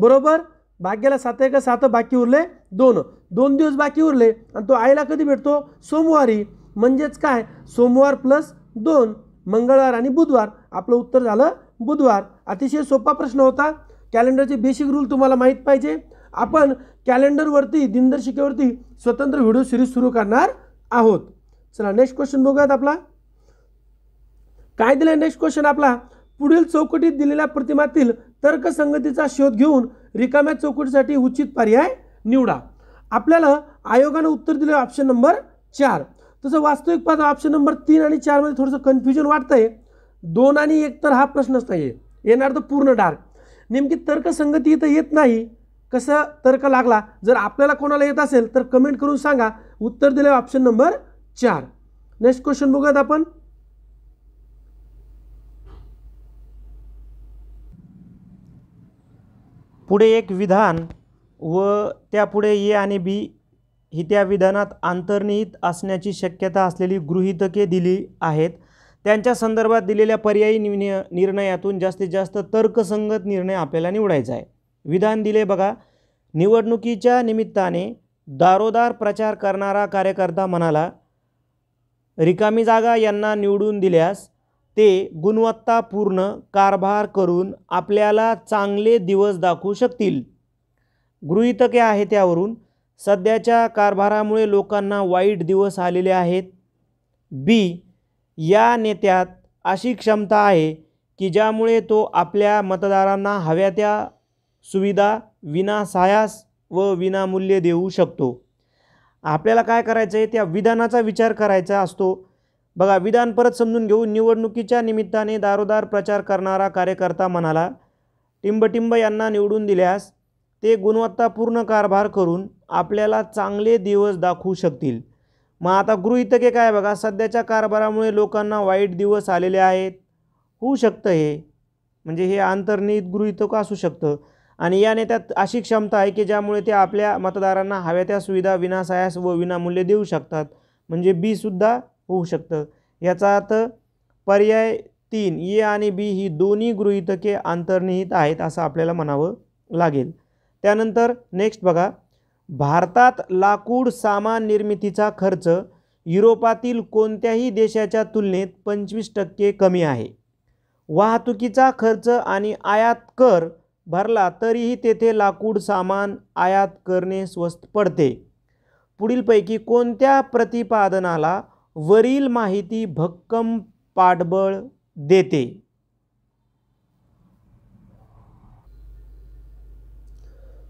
बरोबर भाग्याला सात आहे का सात बाकी उरले दोन दोन दिवस बाकी उरले आणि तो आईला कधी भेटतो सोमवारी म्हणजेच काय सोमवार प्लस दोन मंगळवार आणि बुधवार आपलं उत्तर झालं बुधवार अतिशय सोपा प्रश्न होता कॅलेंडरचे बेसिक रूल तुम्हाला माहीत पाहिजे आपण कॅलेंडरवरती दिनदर्शिकेवरती स्वतंत्र व्हिडिओ सिरीज सुरू करणार आहोत चला नेक्स्ट क्वेश्चन बघूयात आपला काय दिले नेक्स्ट क्वेश्चन आपला पुढील चौकटीत दिलेल्या प्रतिमातील तर्कसंगतीचा शोध घेऊन रिकाम्या चौकटीसाठी उचित पर्याय निवडा आपल्याला आयोगानं उत्तर दिले ऑप्शन नंबर चार तसं वास्तविक पाहता ऑप्शन नंबर तीन आणि चारमध्ये थोडंसं कन्फ्युजन वाटतंय दोन आणि एक तर हा प्रश्नच नाही येणार तर पूर्ण डार्क नेमकी तर्कसंगती इथं येत नाही कसं तर्क लागला जर आपल्याला कोणाला येत असेल तर कमेंट करून सांगा उत्तर दिलं ऑप्शन नंबर चार नेक्स्ट क्वेश्चन बघूयात आपण पुढे एक विधान व त्यापुढे ए आणि बी ही त्या विधानात अंतर्निहित असण्याची शक्यता असलेली गृहितके दिली आहेत त्यांच्या संदर्भात दिलेल्या पर्यायी निर्णय निर्णयातून जास्तीत जास्त तर्कसंगत निर्णय आपल्याला निवडायचा आहे विधान दिले बघा निवडणुकीच्या निमित्ताने दारोदार प्रचार करणारा कार्यकर्ता म्हणाला रिकामी जागा यांना निवडून दिल्यास ते गुणवत्तापूर्ण कारभार करून आपल्याला चांगले दिवस दाखवू शकतील गृहितके आहे त्यावरून सध्याच्या कारभारामुळे लोकांना वाईट दिवस आलेले आहेत बी या नेत्यात अशी क्षमता आहे की ज्यामुळे तो आपल्या मतदारांना हव्या त्या सुविधा विनासायास व विनामूल्य देऊ शकतो आपल्याला काय करायचं आहे त्या विधानाचा विचार करायचा असतो बघा विधान परत समजून घेऊ निवडणुकीच्या निमित्ताने दारोदार प्रचार करणारा कार्यकर्ता म्हणाला टिंबटिंब यांना निवडून दिल्यास ते गुणवत्तापूर्ण कारभार करून आपल्याला चांगले दिवस दाखवू शकतील मग आता गृहितके काय बघा सध्याच्या कारभारामुळे लोकांना वाईट दिवस आलेले आहेत होऊ शकतं हे म्हणजे हे आंतर्निहित गृहितक असू शकतं आणि या नेत्यात अशी क्षमता आहे की ज्यामुळे ते आपल्या मतदारांना हव्या त्या सुविधा विनासायास व विनामूल्य देऊ शकतात म्हणजे बीसुद्धा होऊ शकतं याचा अर्थ पर्याय तीन ए आणि बी ही दोन्ही गृहितके अंतर्निहित आहेत असं आपल्याला म्हणावं लागेल त्यानंतर नेक्स्ट बघा भारतात लाकूड सामान निर्मितीचा खर्च युरोपातील कोणत्याही देशाच्या तुलनेत पंचवीस टक्के कमी आहे वाहतुकीचा खर्च आणि आयात कर भरला तरीही तेथे लाकूड सामान आयात करणे स्वस्त पडते पुढीलपैकी कोणत्या प्रतिपादनाला वरील माहिती भक्कम पाठबळ देते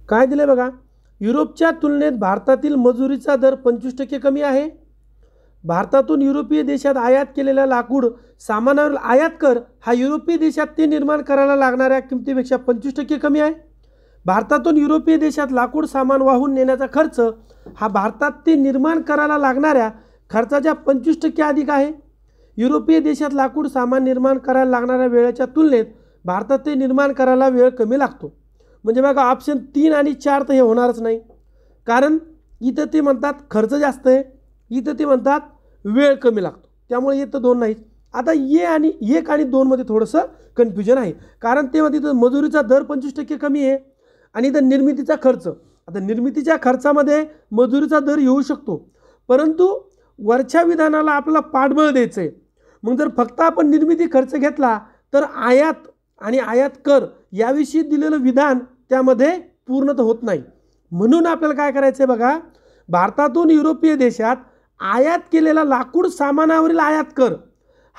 काय दिले बघा युरोपच्या तुलनेत भारतातील मजुरीचा दर पंचवीस टक्के कमी आहे भारतातून युरोपीय देशात आयात केलेला लाकूड सामानावर आयात कर हा युरोपीय देशात ते निर्माण करायला लागणाऱ्या किमतीपेक्षा पंचवीस टक्के कमी आहे भारतातून युरोपीय देशात लाकूड सामान वाहून नेण्याचा खर्च हा भारतात ते निर्माण करायला लागणाऱ्या खर्चाच्या पंचवीस टक्के अधिक आहे युरोपीय देशात लाकूड सामान निर्माण करायला लागणाऱ्या वेळेच्या तुलनेत भारतात ते निर्माण करायला वेळ कमी लागतो म्हणजे बघा ऑप्शन तीन आणि चार तर हे होणारच नाही कारण इथं ते म्हणतात खर्च जास्त आहे इथं ते म्हणतात वेळ कमी लागतो त्यामुळे इथं दोन नाहीत आता ये आणि एक आणि दोनमध्ये थोडंसं कन्फ्युजन आहे कारण ते म्हणजे मजुरीचा दर पंचवीस टक्के कमी आहे आणि इथं निर्मितीचा खर्च आता निर्मितीच्या खर्चामध्ये मजुरीचा दर येऊ शकतो परंतु वरच्या विधानाला आपल्याला पाठबळ द्यायचं आहे मग जर फक्त आपण निर्मिती खर्च घेतला तर आयात आणि आयात कर याविषयी दिलेलं विधान त्यामध्ये पूर्णत होत नाही म्हणून आपल्याला काय करायचं आहे बघा भारतातून युरोपीय देशात आयात केलेला लाकूड सामानावरील आयात कर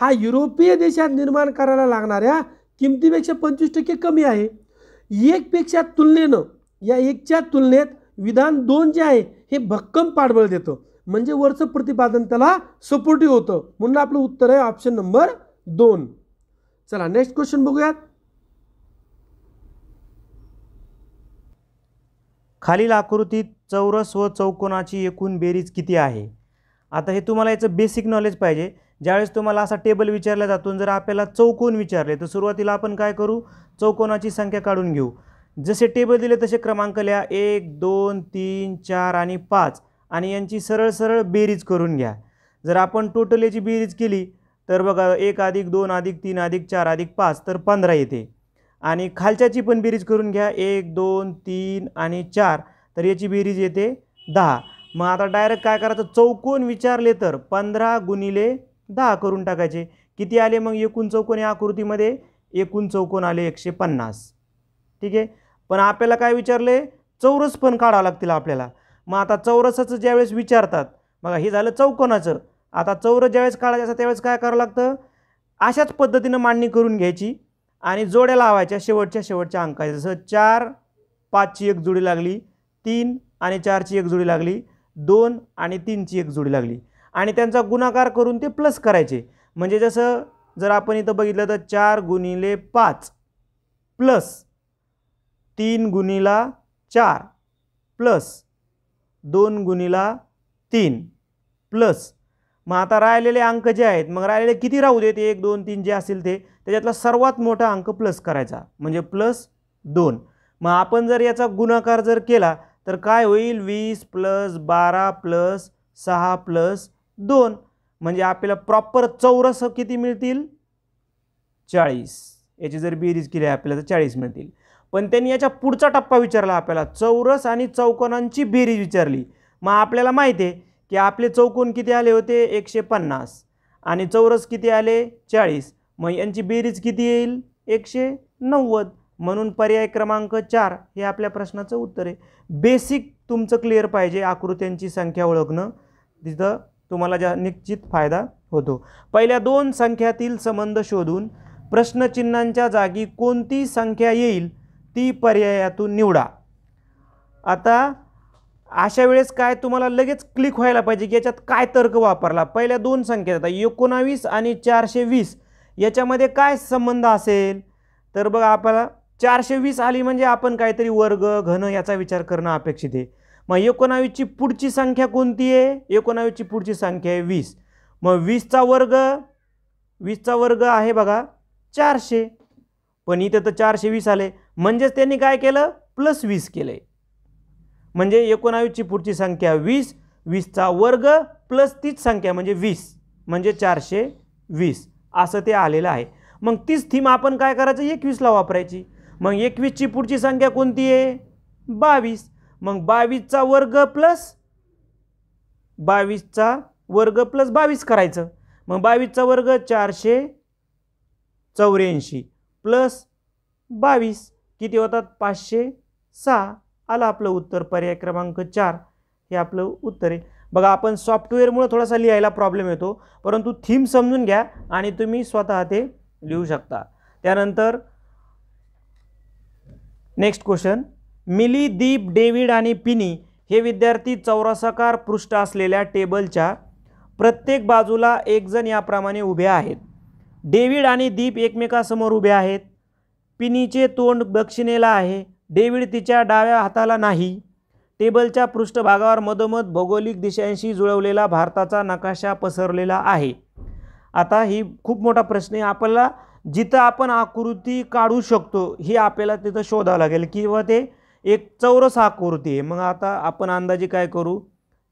हा युरोपीय देशात निर्माण करायला लागणाऱ्या किमतीपेक्षा पंचवीस टक्के कमी आहे एकपेक्षा तुलनेनं या एकच्या तुलनेत विधान दोन जे आहे हे भक्कम पाठबळ देतं म्हणजे वरचं प्रतिपादन त्याला सपोर्टिव्ह होतं म्हणून आपलं उत्तर आहे ऑप्शन नंबर दोन चला नेक्स्ट क्वेश्चन बघूयात खालील आकृतीत चौरस व चौकोनाची एकूण बेरीज किती आहे आता हे तुम्हाला याचं बेसिक नॉलेज पाहिजे ज्यावेळेस तुम्हाला असा टेबल विचारला जातो जर आपल्याला चौकोन विचारले तर सुरुवातीला आपण काय करू चौकोनाची संख्या काढून घेऊ जसे टेबल दिले तसे क्रमांक लिहा एक दोन तीन चार आणि पाच आणि यांची सरळ सरळ बेरीज करून घ्या जर आपण टोटल याची बेरीज केली तर बघा एक अधिक दोन अधिक तीन अधिक चार अधिक पाच तर पंधरा येते आणि खालच्याची पण बेरीज करून घ्या एक दोन तीन आणि चार तर याची बेरीज येते दहा मग आता डायरेक्ट काय करायचं चौकोन विचारले तर पंधरा गुणिले दहा करून टाकायचे किती आले मग एकूण चौकोन या आकृतीमध्ये एकूण चौकोन आले एकशे पन्नास ठीक आहे पण आपल्याला काय विचारले चौरस पण काढावं लागतील आपल्याला मग आता चौरसाचं ज्यावेळेस विचारतात बघा हे झालं चौकोनाचं आता चौरस ज्यावेळेस काढायचं असं त्यावेळेस काय करावं लागतं अशाच पद्धतीनं मांडणी करून घ्यायची आणि जोड्या लावायच्या शेवटच्या शेवटच्या अंकाच्या जसं चार पाचची एक जोडी लागली तीन आणि चारची एक जोडी लागली दोन आणि तीनची एक जोडी लागली आणि त्यांचा गुणाकार करून ते प्लस करायचे म्हणजे जसं जर आपण इथं बघितलं तर चार गुणिले पाच प्लस तीन गुणिला चार प्लस दोन गुणिला तीन प्लस मग आता राहिलेले अंक जे आहेत मग राहिलेले किती राहू देत एक दोन तीन जे असतील ते त्याच्यातला सर्वात मोठा अंक प्लस करायचा म्हणजे प्लस दोन मग आपण जर याचा गुणाकार जर केला तर काय होईल वीस प्लस बारा प्लस सहा प्लस दोन म्हणजे आपल्याला प्रॉपर चौरस किती मिळतील चाळीस याची जर बेरीज केली आपल्याला तर चाळीस मिळतील पण त्यांनी याच्या पुढचा टप्पा विचारला आपल्याला चौरस आणि चौकोनांची बेरीज विचारली मग आपल्याला माहिती आहे की आपले चौकोन किती आले होते एकशे पन्नास आणि चौरस किती आले चाळीस मग यांची बेरीज किती येईल एकशे नव्वद म्हणून पर्याय क्रमांक चार हे आपल्या प्रश्नाचं उत्तर आहे बेसिक तुमचं क्लिअर पाहिजे आकृत्यांची संख्या ओळखणं तिथं तुम्हाला ज्या निश्चित फायदा होतो पहिल्या दोन संख्यातील संबंध शोधून प्रश्नचिन्हांच्या जागी कोणती संख्या येईल ती पर्यायातून निवडा आता अशा वेळेस काय तुम्हाला लगेच क्लिक व्हायला पाहिजे की याच्यात काय तर्क वापरला पहिल्या दोन संख्या आता एकोणावीस आणि चारशे वीस याच्यामध्ये काय संबंध असेल तर बघा आपल्याला चारशे वीस आली म्हणजे आपण काहीतरी वर्ग घन याचा विचार करणं अपेक्षित आहे मग एकोणावीसची पुढची संख्या कोणती आहे एकोणावीसची पुढची संख्या आहे वीस मग वीसचा वर्ग वीसचा वर्ग आहे बघा चारशे पण इथं तर चारशे वीस आले म्हणजेच त्यांनी काय केलं प्लस वीस केलं आहे म्हणजे एकोणावीसची पुढची संख्या वीस वीसचा वर्ग प्लस तीच संख्या म्हणजे वीस म्हणजे चारशे वीस असं ते आलेलं आहे मग तीच थीम आपण काय करायचं एकवीसला वापरायची मग एकवीसची पुढची संख्या कोणती आहे बावीस मग बावीसचा वर्ग प्लस बावीसचा वर्ग प्लस बावीस करायचं मग बावीसचा वर्ग चारशे चौऱ्याऐंशी प्लस बावीस किती होतात पाचशे सहा आलं आपलं उत्तर पर्याय क्रमांक चार हे आपलं उत्तर आहे बघा आपण सॉफ्टवेअरमुळं थोडासा लिहायला प्रॉब्लेम येतो परंतु थीम समजून घ्या आणि तुम्ही स्वतः ते लिहू शकता त्यानंतर next question Mili Deep David आणि पिनी हे विद्यार्थी चौरसाकार पृष्ठ असलेल्या टेबलच्या प्रत्येक बाजूला एकजण याप्रमाणे उभे आहेत डेव्हिड आणि दीप एकमेकासमोर उभे आहेत पिनीचे तोंड दक्षिणेला आहे डेव्हिड तिच्या डाव्या हाताला नाही टेबलच्या पृष्ठभागावर मधोमध भौगोलिक दिशांशी जुळवलेला भारताचा नकाशा पसरलेला आहे आता ही खूप मोठा प्रश्न आहे आपल्याला जिथं आपण आकृती काढू शकतो ही आपल्याला तिथं शोधावं लागेल किंवा ते एक चौरस आकृती आहे मग आता आपण अंदाजे काय करू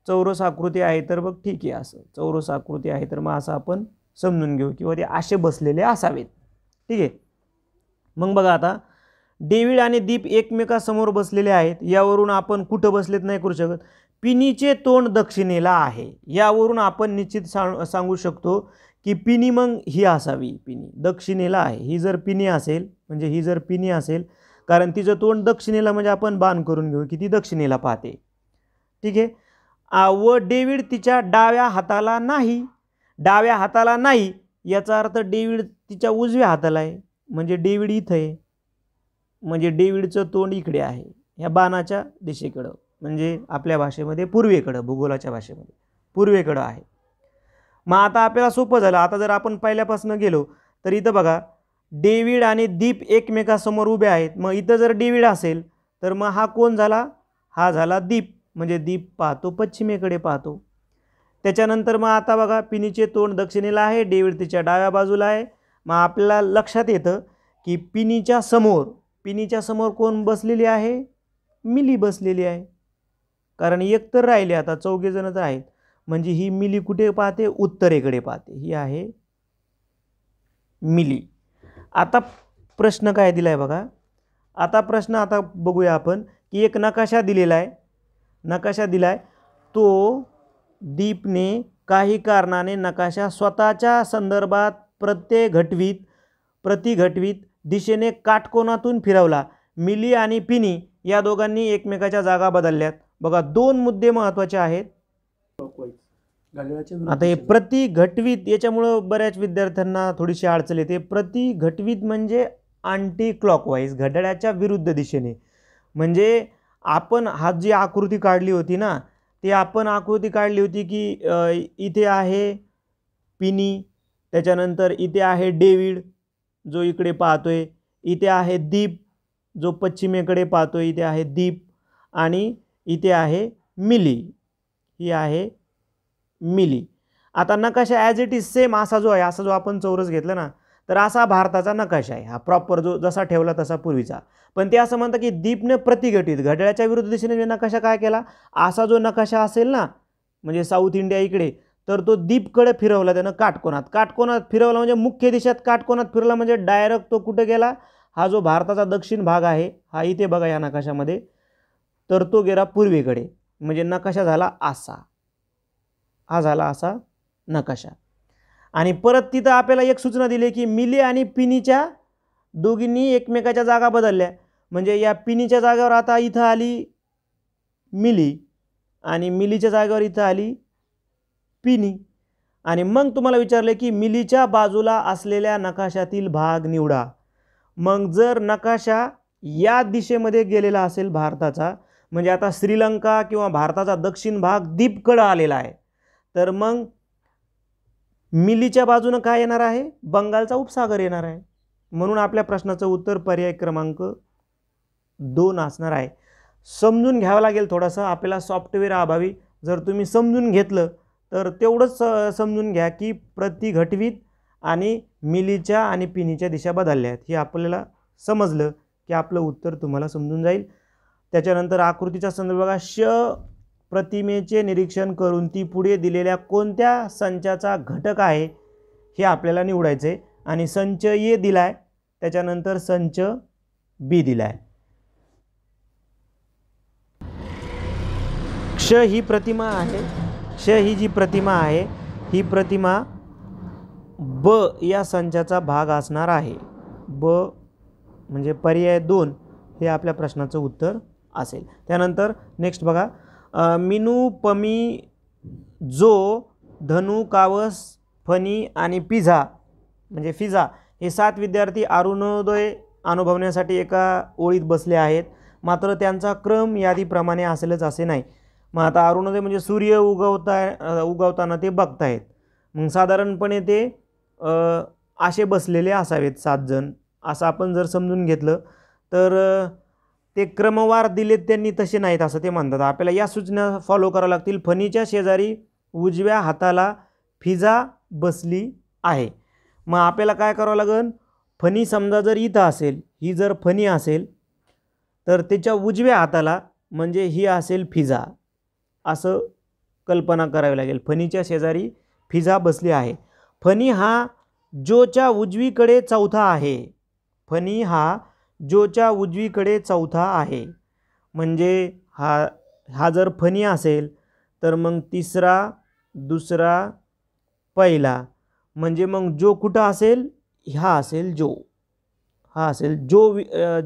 चौरस आकृती आहे तर मग ठीक आहे असं चौरस आकृती आहे तर मग असं आपण समजून घेऊ किंवा ते असे बसलेले असावेत ठीक आहे मग बघा आता डेव्हिड आणि दीप एकमेकासमोर बसलेले आहेत यावरून आपण कुठं बसलेत नाही करू शकत पिनीचे तोंड दक्षिणेला आहे यावरून आपण निश्चित सांगू शकतो की पिनी मग ही असावी पिनी दक्षिणेला आहे ही जर पिनी असेल म्हणजे ही जर पिनी असेल कारण तिचं तोंड दक्षिणेला म्हणजे आपण बाण करून घेऊ की ती दक्षिणेला पाहते ठीक आहे व डेव्हिड तिच्या डाव्या हाताला नाही डाव्या हाताला नाही याचा अर्थ डेव्हिड तिच्या उजव्या हाताला आहे म्हणजे डेविड इथं आहे म्हणजे डेविडचं तोंड इकडे आहे ह्या बाणाच्या दिशेकडं म्हणजे आपल्या भाषेमध्ये पूर्वेकडं भूगोलाच्या भाषेमध्ये पूर्वेकडं आहे मग आता आपल्याला सोपं झालं आता जर आपण पहिल्यापासून गेलो तर इथं बघा डेविड आणि दीप एकमेकासमोर उभे आहेत मग इथं जर डेविड असेल तर मग हा कोण झाला हा झाला दीप म्हणजे दीप पाहतो पश्चिमेकडे पाहतो त्याच्यानंतर मग आता बघा पिनीचे तोंड दक्षिणेला आहे डेविड तिच्या डाव्या बाजूला आहे मग आपल्याला लक्षात येतं की पिनीच्या समोर पिनीच्या समोर कोण बसलेली आहे मिली बसलेली आहे कारण एक तर राहिले आता चौघेजणच आहेत म्हणजे ही मिली कुठे पाहते उत्तरेकडे पाहते ही आहे मिली आता प्रश्न काय दिला आहे बघा आता प्रश्न आता बघूया आपण की एक नकाशा दिलेला आहे नकाशा दिला आहे तो दीपने काही कारणाने नकाशा स्वतःच्या संदर्भात प्रत्ये घटवीत प्रतिघटवीत दिशेने काटकोनातून फिरवला मिली आणि पिनी या दोघांनी एकमेकाच्या जागा बदलल्यात बघा दोन मुद्दे महत्त्वाचे आहेत आता हे प्रतिघटवीत याच्यामुळं बऱ्याच विद्यार्थ्यांना थोडीशी अडचण येते प्रतिघटवीत म्हणजे अँटी क्लॉकवाईज घड्याळ्याच्या विरुद्ध दिशेने म्हणजे आपण हा जी आकृती काढली होती ना ती आपण आकृती काढली होती की इथे आहे पिनी त्याच्यानंतर इथे आहे डेव्हिड जो इकडे पाहतोय इथे आहे दीप जो पश्चिमेकडे पाहतो इथे आहे दीप आणि इथे आहे मिली ही आहे मिली आता नकाशा ॲज इट इज सेम असा जो आहे असा जो आपण चौरस घेतला ना तर असा भारताचा नकाशा आहे हा प्रॉपर जो जसा ठेवला तसा पूर्वीचा पण ते असं म्हणतात की दीपने प्रतिघटित घड्याळाच्या विरुद्ध दिशेने नकाशा काय केला असा जो नकाशा असेल ना म्हणजे साऊथ इंडिया इकडे तर तो दीपकडे फिरवला त्यानं काटकोणात काटकोणात फिरवला म्हणजे मुख्य दिशेत काटकोणात फिरला म्हणजे डायरेक्ट तो कुठे गेला हा जो भारताचा दक्षिण भाग आहे हा इथे बघा या नकाशामध्ये तर तो गेला पूर्वेकडे म्हणजे नकाशा झाला असा हा झाला असा नकाशा आणि परत तिथं आपल्याला एक सूचना दिली की मिली आणि पिनीच्या दोघींनी एकमेकाच्या जागा बदलल्या म्हणजे या पिनीच्या जागेवर आता इथं आली मिली आणि मिलीच्या जागेवर इथं आली पिनी आणि मग तुम्हाला विचारले की मिलीच्या बाजूला असलेल्या नकाशातील भाग निवडा मग जर नकाशा या दिशेमध्ये गेलेला असेल भारताचा म्हणजे आता श्रीलंका किंवा भारताचा दक्षिण भाग दीपकडं आलेला आहे तर मग मिलीच्या बाजूनं काय येणार आहे बंगालचा उपसागर येणार आहे म्हणून आपल्या प्रश्नाचं उत्तर पर्याय क्रमांक दोन असणार आहे समजून घ्यावं लागेल थोडासा आपल्याला सॉफ्टवेअर अभावी जर तुम्ही समजून घेतलं तर तेवढंच समजून घ्या की प्रतिघटवीत आणि मिलीच्या आणि पिनीच्या दिशा बदलल्या आहेत हे आपल्याला समजलं की आपलं उत्तर तुम्हाला समजून जाईल त्याच्यानंतर आकृतीचा संदर्भ बघा श प्रतिमेचे निरीक्षण करून ती पुढे दिलेल्या कोणत्या संचाचा घटक आहे हे आपल्याला निवडायचं आहे आणि संच ए दिलाय त्याच्यानंतर संच बी दिलाय क्ष ही प्रतिमा आहे श ही जी प्रतिमा आहे ही प्रतिमा ब या संचाचा भाग असणार आहे ब म्हणजे पर्याय दोन हे आपल्या प्रश्नाचं उत्तर असेल त्यानंतर नेक्स्ट बघा मिनू पमी जो धनु कावस फनी आणि पिझा म्हणजे फिझा हे सात विद्यार्थी अरुणोदय अनुभवण्यासाठी एका ओळीत बसले आहेत मात्र त्यांचा क्रम यादीप्रमाणे असेलच असे नाही मग आता अरुणोदय म्हणजे सूर्य उगवता उगवताना ते बघतायत मग साधारणपणे ते असे बसलेले असावेत सात जण असं आपण जर समजून घेतलं तर ते क्रमवार दिलेत त्यांनी तसे नाहीत असं ते म्हणतात आपल्याला या सूचना फॉलो करावं लागतील फणीच्या शेजारी उजव्या हाताला फिजा बसली आहे मग आपल्याला काय करावं लागेल फणी समजा जर इथं असेल ही जर फणी असेल तर त्याच्या उजव्या हाताला म्हणजे ही असेल फिजा असं कल्पना करावी लागेल फणीच्या शेजारी फिजा बसली आहे फणी हा जोच्या उजवीकडे चौथा आहे फणी हा जोच्या उजवीकडे चौथा आहे म्हणजे हा हा जर फणी असेल तर मग तिसरा दुसरा पहिला म्हणजे मग जो कुठं असेल हा असेल जो हा असेल जो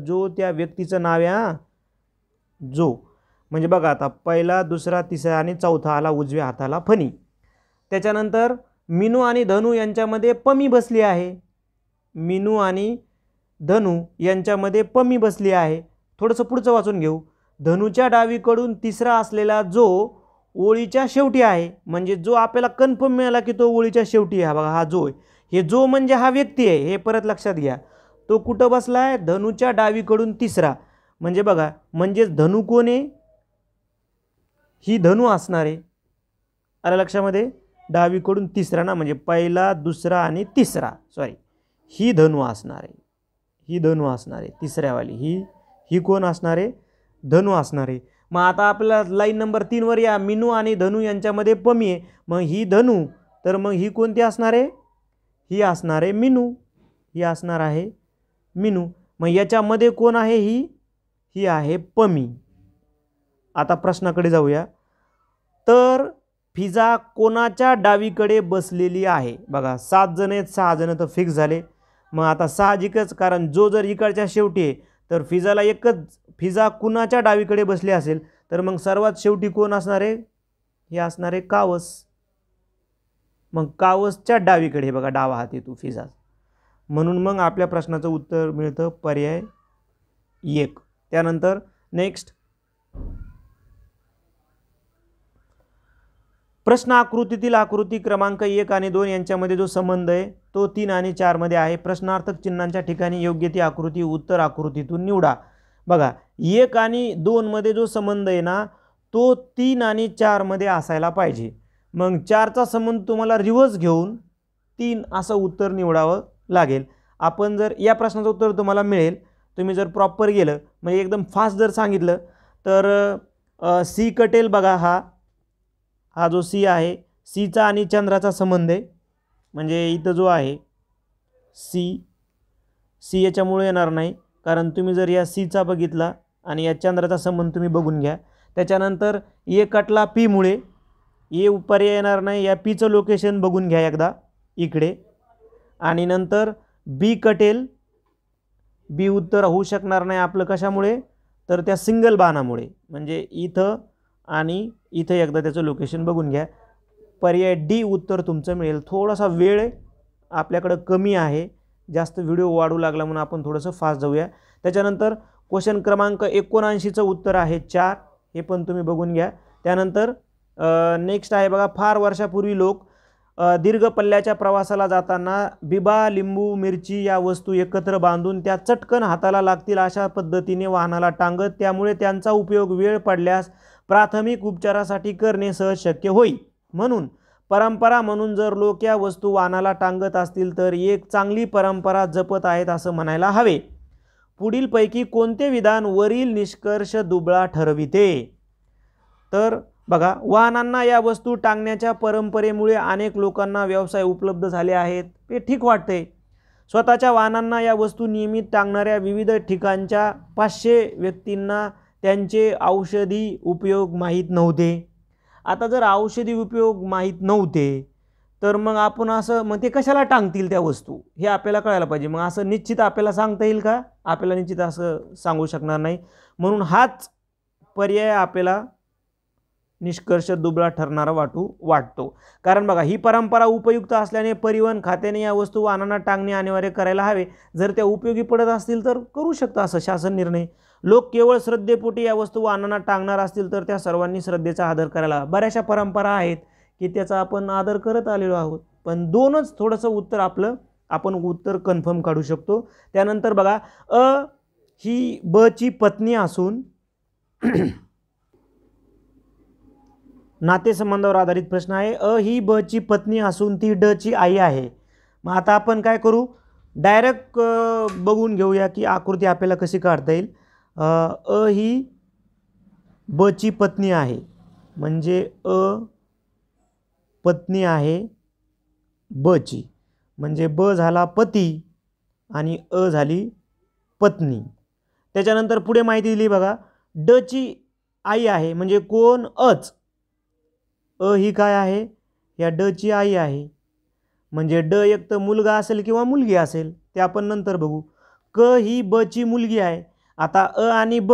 जो त्या व्यक्तीचं नाव आहे हा जो म्हणजे बघा आता पहिला दुसरा तिसरा आणि चौथा आला उजव्या हाताला फणी त्याच्यानंतर मिनू आणि धनू यांच्यामध्ये पमी बसली आहे मिनू आणि धनू यांच्यामध्ये पमी बसली आहे थोडंसं पुढचं वाचून घेऊ धनूच्या डावीकडून तिसरा असलेला जो ओळीच्या शेवटी आहे म्हणजे जो आपल्याला कन्फर्म मिळाला की तो ओळीच्या शेवटी आहे बघा हा जो हे जो म्हणजे हा व्यक्ती आहे हे परत लक्षात घ्या तो कुठं बसला आहे धनूच्या डावीकडून तिसरा म्हणजे बघा म्हणजेच धनू कोण आहे ही धनु असणारे आलं लक्षामध्ये डावीकडून तिसरा ना म्हणजे पहिला दुसरा आणि तिसरा सॉरी ही धनु असणारे ही धनु असणारे तिसऱ्यावाली ही ही कोण असणारे धनु असणारे मग आता आपला लाईन नंबर तीनवर या मिनू आणि धनु यांच्यामध्ये पमी आहे मग ही धनु तर मग ही कोणती असणार आहे ही असणार आहे मिनू ही असणार आहे मिनू मग याच्यामध्ये कोण आहे ही ही आहे पमी आता प्रश्नाकडे जाऊया तर फिजा कोणाच्या डावीकडे बसलेली आहे बघा सात जण आहेत सहा जण तर फिक्स झाले मग आता साहजिकच कारण जो जर इकडच्या शेवटी आहे तर फिजाला एकच फिजा कुणाच्या डावीकडे बसली असेल तर मग सर्वात शेवटी कोण असणार आहे हे असणार आहे कावस मग कावसच्या डावीकडे बघा डावा हात येतो फिजा म्हणून मग आपल्या प्रश्नाचं उत्तर मिळतं पर्याय एक त्यानंतर नेक्स्ट प्रश्न आकृतीतील आकृती क्रमांक एक आणि दोन यांच्यामध्ये जो संबंध आहे तो तीन आणि चारमध्ये आहे प्रश्नार्थक चिन्हांच्या ठिकाणी योग्य ती आकृती उत्तर आकृतीतून निवडा बघा एक आणि दोनमध्ये जो संबंध आहे ना तो तीन आणि चारमध्ये असायला पाहिजे मग चारचा संबंध तुम्हाला रिव्हर्स घेऊन तीन असं उत्तर निवडावं लागेल आपण जर या प्रश्नाचं उत्तर तुम्हाला मिळेल तुम्ही जर प्रॉपर गेलं म्हणजे एकदम फास्ट जर सांगितलं तर सी कटेल बघा हा हा जो सी आहे सीचा आणि चंद्राचा संबंध आहे म्हणजे इथं जो आहे सी सी याच्यामुळे येणार नाही कारण तुम्ही जर या सीचा बघितला आणि या चंद्राचा संबंध तुम्ही बघून घ्या त्याच्यानंतर ए कटला पीमुळे ए पर्याय येणार नाही या पीचं लोकेशन बघून घ्या एकदा इकडे आणि नंतर बी कटेल बी उत्तर होऊ शकणार नाही आपलं कशामुळे तर त्या सिंगल बाणामुळे म्हणजे इथं आणि इथं एकदा त्याचं लोकेशन बघून घ्या पर्याय डी उत्तर तुमचं मिळेल थोडासा वेळ आपल्याकडं कमी आहे जास्त व्हिडिओ वाढू लागला म्हणून आपण थोडंसं फास्ट जाऊया त्याच्यानंतर क्वेश्चन क्रमांक एकोणऐंशीचं उत्तर आहे चार हे पण तुम्ही बघून घ्या त्यानंतर नेक्स्ट आहे बघा फार वर्षापूर्वी लोक दीर्घ पल्ल्याच्या प्रवासाला जाताना बिबा लिंबू मिरची या वस्तू एकत्र बांधून त्या चटकन हाताला लागतील अशा पद्धतीने वाहनाला टांगत त्यामुळे त्यांचा उपयोग वेळ पडल्यास प्राथमिक उपचारासाठी करणे सहज शक्य होईल म्हणून परंपरा म्हणून जर लोक या वस्तू वाहनाला टांगत असतील तर एक चांगली परंपरा जपत आहेत असं म्हणायला हवे पुढीलपैकी कोणते विधान वरील निष्कर्ष दुबळा ठरविते तर बघा वाहनांना या वस्तू टांगण्याच्या परंपरेमुळे अनेक लोकांना व्यवसाय उपलब्ध झाले आहेत हे ठीक वाटते स्वतःच्या वाहनांना या वस्तू नियमित टांगणाऱ्या विविध ठिकाणच्या पाचशे व्यक्तींना त्यांचे औषधी उपयोग माहीत नव्हते आता जर औषधी उपयोग माहीत नव्हते तर मग आपण असं मग ते कशाला टांगतील त्या वस्तू हे आपल्याला कळायला पाहिजे मग असं निश्चित आपल्याला सांगता येईल का आपल्याला निश्चित असं सांगू शकणार नाही म्हणून हाच पर्याय आपल्याला निष्कर्ष दुबळा ठरणारा वाटू वाटतो कारण बघा ही परंपरा उपयुक्त असल्याने परिवहन खात्याने या वस्तू वाहनांना टांगणे अनिवार्य करायला हवे जर त्या उपयोगी पडत असतील तर करू शकतं असं शासन निर्णय लोक केवळ श्रद्धेपोटी या वस्तू वाहनांना टांगणार असतील तर त्या सर्वांनी श्रद्धेचा आदर करायला बऱ्याचशा परंपरा आहेत की त्याचा आपण आदर करत आलेलो आहोत पण दोनच थोडंसं उत्तर आपलं आपण उत्तर कन्फर्म काढू शकतो त्यानंतर बघा अ ही ब ची पत्नी असून नातेसंबंधावर आधारित प्रश्न आहे अ ही ब ची पत्नी असून ती ड ची आई आहे मग आता आपण काय करू डायरेक्ट बघून घेऊया की आकृती आपल्याला कशी काढता येईल अ ही बची पत्नी आहे म्हणजे अ पत्नी आहे बची म्हणजे ब झाला पती आणि अ झाली पत्नी त्याच्यानंतर पुढे माहिती दिली बघा डची आई आहे म्हणजे कोण अच अ ही काय आहे या डची आई आहे म्हणजे ड एक तर मुलगा असेल किंवा मुलगी असेल ते आपण नंतर बघू क ही बची मुलगी आहे आता अ आणि ब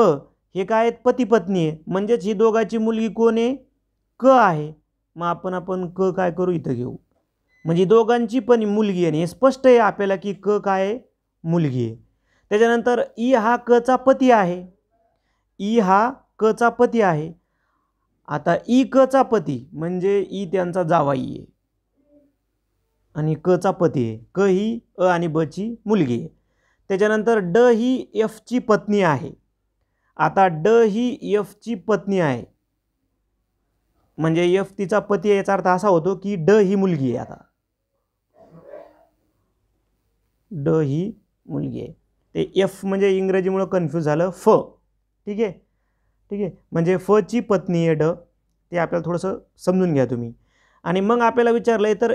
हे काय आहेत पती पत्नी आहे म्हणजेच ही दोघांची मुलगी कोण आहे क आहे मग आपण आपण क काय करू इथं घेऊ म्हणजे दोघांची पण मुलगी आहे हे स्पष्ट आहे आपल्याला की क काय आहे मुलगी आहे त्याच्यानंतर ई हा कचा पती आहे ई हा कचा पती आहे आता ई कचा पती म्हणजे ई त्यांचा जावाई आहे आणि कचा पती आहे क ही अ आणि ब ची मुलगी आहे त्याच्यानंतर ड ही एफची पत्नी आहे आता ड ही एफची पत्नी आहे म्हणजे एफ तिचा पती आहे याचा अर्थ असा होतो की ड ही मुलगी आहे आता ड ही मुलगी आहे ते एफ म्हणजे इंग्रजीमुळं कन्फ्यूज झालं फ ठीक आहे ठीक आहे म्हणजे फची पत्नी आहे ड ते आपल्याला थोडंसं समजून घ्या तुम्ही आणि मग आपल्याला विचारलं आहे तर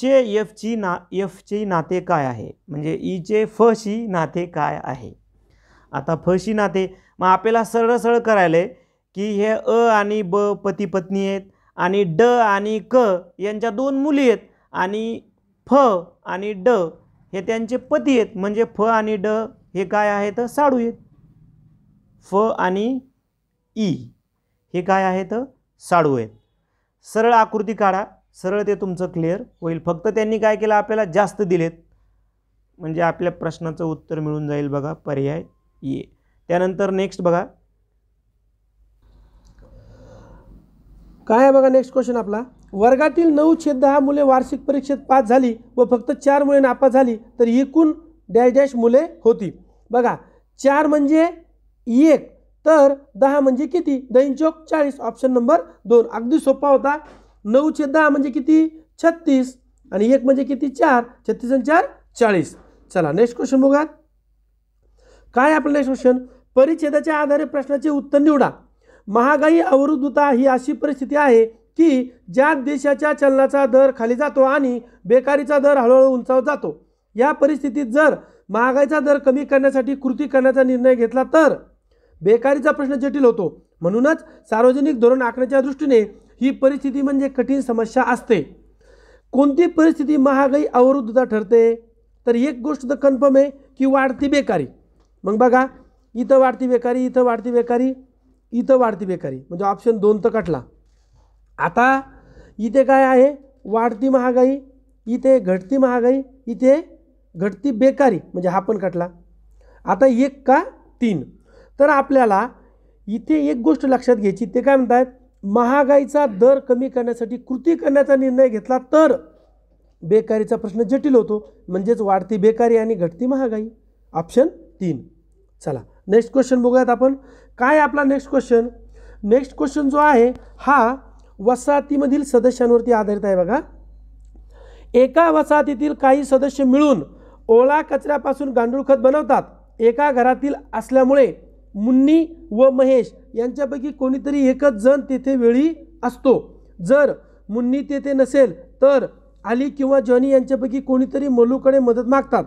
चे एफची ना एफचे नाते काय आहे म्हणजे ईचे फशी नाते काय आहे आता फशी नाते मग आपल्याला सरळ सरळ करायला आहे की हे अ आणि ब पती पत्नी आहेत आणि ड आणि क यांच्या दोन मुली आहेत आणि फ आणि ड हे त्यांचे पती आहेत म्हणजे फ आणि ड हे काय आहेत साडू आहेत फ आणि ई हे काय आहेत साडू आहेत सरळ आकृती काढा सरळ ते तुमचं क्लिअर होईल फक्त त्यांनी काय केलं आपल्याला जास्त दिलेत म्हणजे आपल्या प्रश्नाचं उत्तर मिळून जाईल बघा पर्याय ये त्यानंतर नेक्स्ट बघा काय आहे बघा नेक्स्ट क्वेश्चन आपला वर्गातील नऊ छेद दहा मुले वार्षिक परीक्षेत पास झाली व फक्त चार मुले नापास झाली तर एकूण डॅश डॅश मुले होती बघा चार म्हणजे एक तर दहा म्हणजे किती दही चौक चाळीस ऑप्शन नंबर दोन अगदी सोपा होता नऊचे दहा म्हणजे किती छत्तीस आणि एक म्हणजे किती चार छत्तीस आणि चार चाळीस चला नेक्स्ट क्वेश्चन बघा काय आपलं नेक्स्ट क्वेश्चन परिच्छेदाच्या आधारे प्रश्नाचे उत्तर निवडा महागाई अवरुद्धता ही अशी परिस्थिती आहे की ज्या देशाच्या चलनाचा दर खाली जातो आणि बेकारीचा दर हळूहळू उंचावत जातो या परिस्थितीत जर महागाईचा दर कमी करण्यासाठी कृती करण्याचा निर्णय घेतला तर बेकारीचा प्रश्न जटिल होतो म्हणूनच सार्वजनिक धोरण आखण्याच्या दृष्टीने ही परिस्थिती म्हणजे कठीण समस्या असते कोणती परिस्थिती महागाई अवरुद्धता ठरते तर एक गोष्ट तर कन्फर्म आहे की वाढती बेकारी मग बघा इथं वाढती बेकारी इथं वाढती बेकारी इथं वाढती बेकारी म्हणजे ऑप्शन दोन तर कटला आता इथे काय आहे वाढती महागाई इथे घटती महागाई इथे घटती बेकारी म्हणजे हा पण कटला आता एक का तीन तर आपल्याला इथे एक गोष्ट लक्षात घ्यायची ते काय म्हणतात महागाईचा दर कमी करण्यासाठी कृती करण्याचा निर्णय घेतला तर बेकारीचा प्रश्न जटिल होतो म्हणजेच वाढती बेकारी आणि घटती महागाई ऑप्शन तीन चला नेक्स्ट क्वेश्चन बघूयात आपण काय आपला नेक्स्ट क्वेश्चन नेक्स्ट क्वेश्चन जो आहे हा वसाहतीमधील सदस्यांवरती आधारित आहे बघा एका वसाहतीतील काही सदस्य मिळून ओळा कचऱ्यापासून गांडूळ खत बनवतात एका घरातील असल्यामुळे मुन्नी व महेश यांच्यापैकी कोणीतरी एकच जण तेथे वेळी असतो जर मुन्नी तेथे नसेल तर आली किंवा जॉनी यांच्यापैकी कोणीतरी मलूकडे मदत मागतात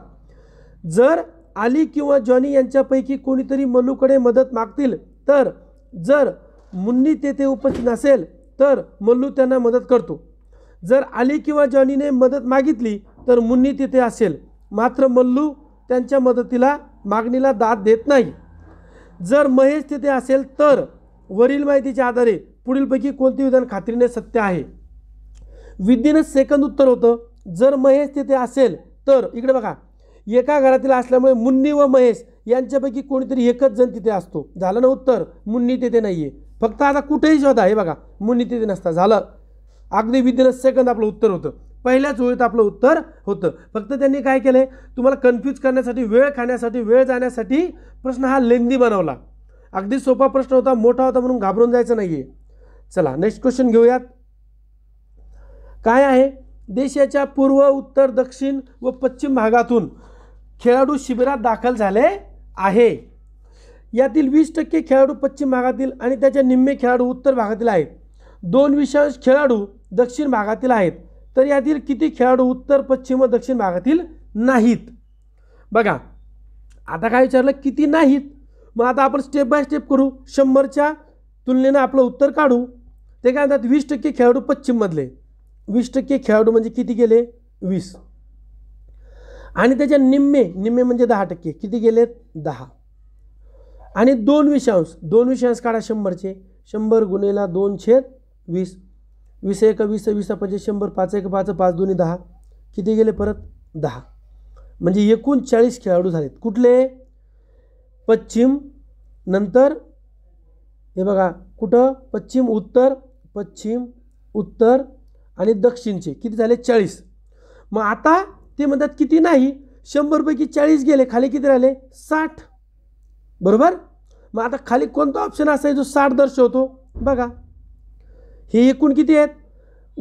जर आली किंवा जॉनी यांच्यापैकी कोणीतरी मलूकडे मदत मागतील तर जर मुन्नी तेथे उपस्थित नसेल तर मल्लू त्यांना मदत करतो जर आली किंवा जॉनीने मदत मागितली तर मुन्नी तिथे असेल मात्र मल्लू त्यांच्या मदतीला मागणीला दाद देत नाही जर महेश तिथे असेल तर वरील माहितीच्या आधारे पुढीलपैकी कोणते विधान खात्रीने सत्य आहे विद्येनं सेकंद उत्तर होतं जर महेश तिथे असेल तर इकडे बघा एका घरातील असल्यामुळे मुन्नी व महेश यांच्यापैकी कोणीतरी एकच जण तिथे असतो झालं ना उत्तर मुन्नी तिथे नाही आहे फक्त आता कुठेही शोधा हे बघा मुन्नी तिथे नसता झालं अगदी विद्येनं सेकंद आपलं उत्तर होतं पहिल्याच ओळीत आपलं उत्तर होतं फक्त त्यांनी काय केलं तुम्हाला कन्फ्यूज करण्यासाठी वेळ खाण्यासाठी वेळ जाण्यासाठी प्रश्न हा लेंदी बनवला अगदी सोपा प्रश्न होता मोठा होता म्हणून घाबरून जायचं नाही आहे चला नेक्स्ट क्वेश्चन घेऊयात काय आहे देशाच्या पूर्व उत्तर दक्षिण व पश्चिम भागातून खेळाडू शिबिरात दाखल झाले आहे यातील वीस टक्के खेळाडू पश्चिम भागातील आणि त्याच्या निम्मे खेळाडू उत्तर भागातील आहेत दोन विशेष खेळाडू दक्षिण भागातील आहेत तर यातील किती खेळाडू उत्तर पश्चिम व दक्षिण भागातील नाहीत बघा आता काय विचारलं किती नाहीत मग आता आपण स्टेप बाय स्टेप करू शंभरच्या तुलनेनं आपलं उत्तर काढू ते काय म्हणतात वीस टक्के खेळाडू पश्चिममधले वीस टक्के खेळाडू म्हणजे किती गेले वीस आणि त्याच्या निम्मे निम्मे म्हणजे दहा टक्के किती गेले दहा आणि दोन विषांश दोन विषांश काढा शंभरचे शंभर गुन्हेला दोन छेद वीस वीस एक वीस वीस पंचवीस शंभर पाच एक पाच पाच दोन्ही दहा किती गेले परत दहा म्हणजे एकूण चाळीस खेळाडू झालेत कुठले पश्चिम नंतर हे बघा कुठं पश्चिम उत्तर पश्चिम उत्तर आणि दक्षिणचे किती झाले चाळीस मग आता ते म्हणतात किती नाही शंभरपैकी चाळीस गेले खाली किती राहिले साठ बरोबर मग आता खाली कोणता ऑप्शन असाय जो साठ दर्शवतो बघा हे एकूण किती आहेत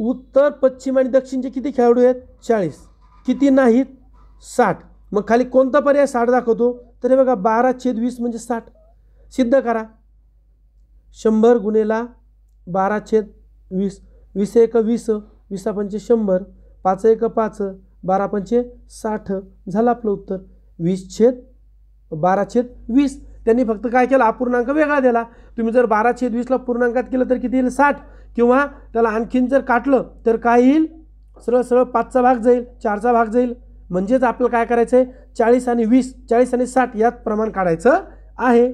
उत्तर पश्चिम आणि दक्षिणचे किती खेळाडू आहेत चाळीस किती नाहीत साठ मग खाली कोणता पर्याय साठ दाखवतो तर हे बघा बारा छेद वीस म्हणजे साठ सिद्ध करा शंभर गुन्हेला बारा छेद वीस वीस एक वीस वीसा पंचे शंभर पाच एक पाच बारा पंचे साठ झालं आपलं उत्तर वीस छेद बारा छेद वीस त्यांनी फक्त काय केलं अपूर्णांक वेगळा दिला तुम्ही जर बारा छेद वीसला पूर्णांकात केलं तर किती येईल साठ किंवा त्याला आणखीन जर काटलं तर काय येईल सरळ सरळ पाचचा भाग जाईल चारचा भाग जाईल म्हणजेच आपल्याला काय करायचं आहे चाळीस आणि वीस चाळीस आणि साठ यात प्रमाण काढायचं आहे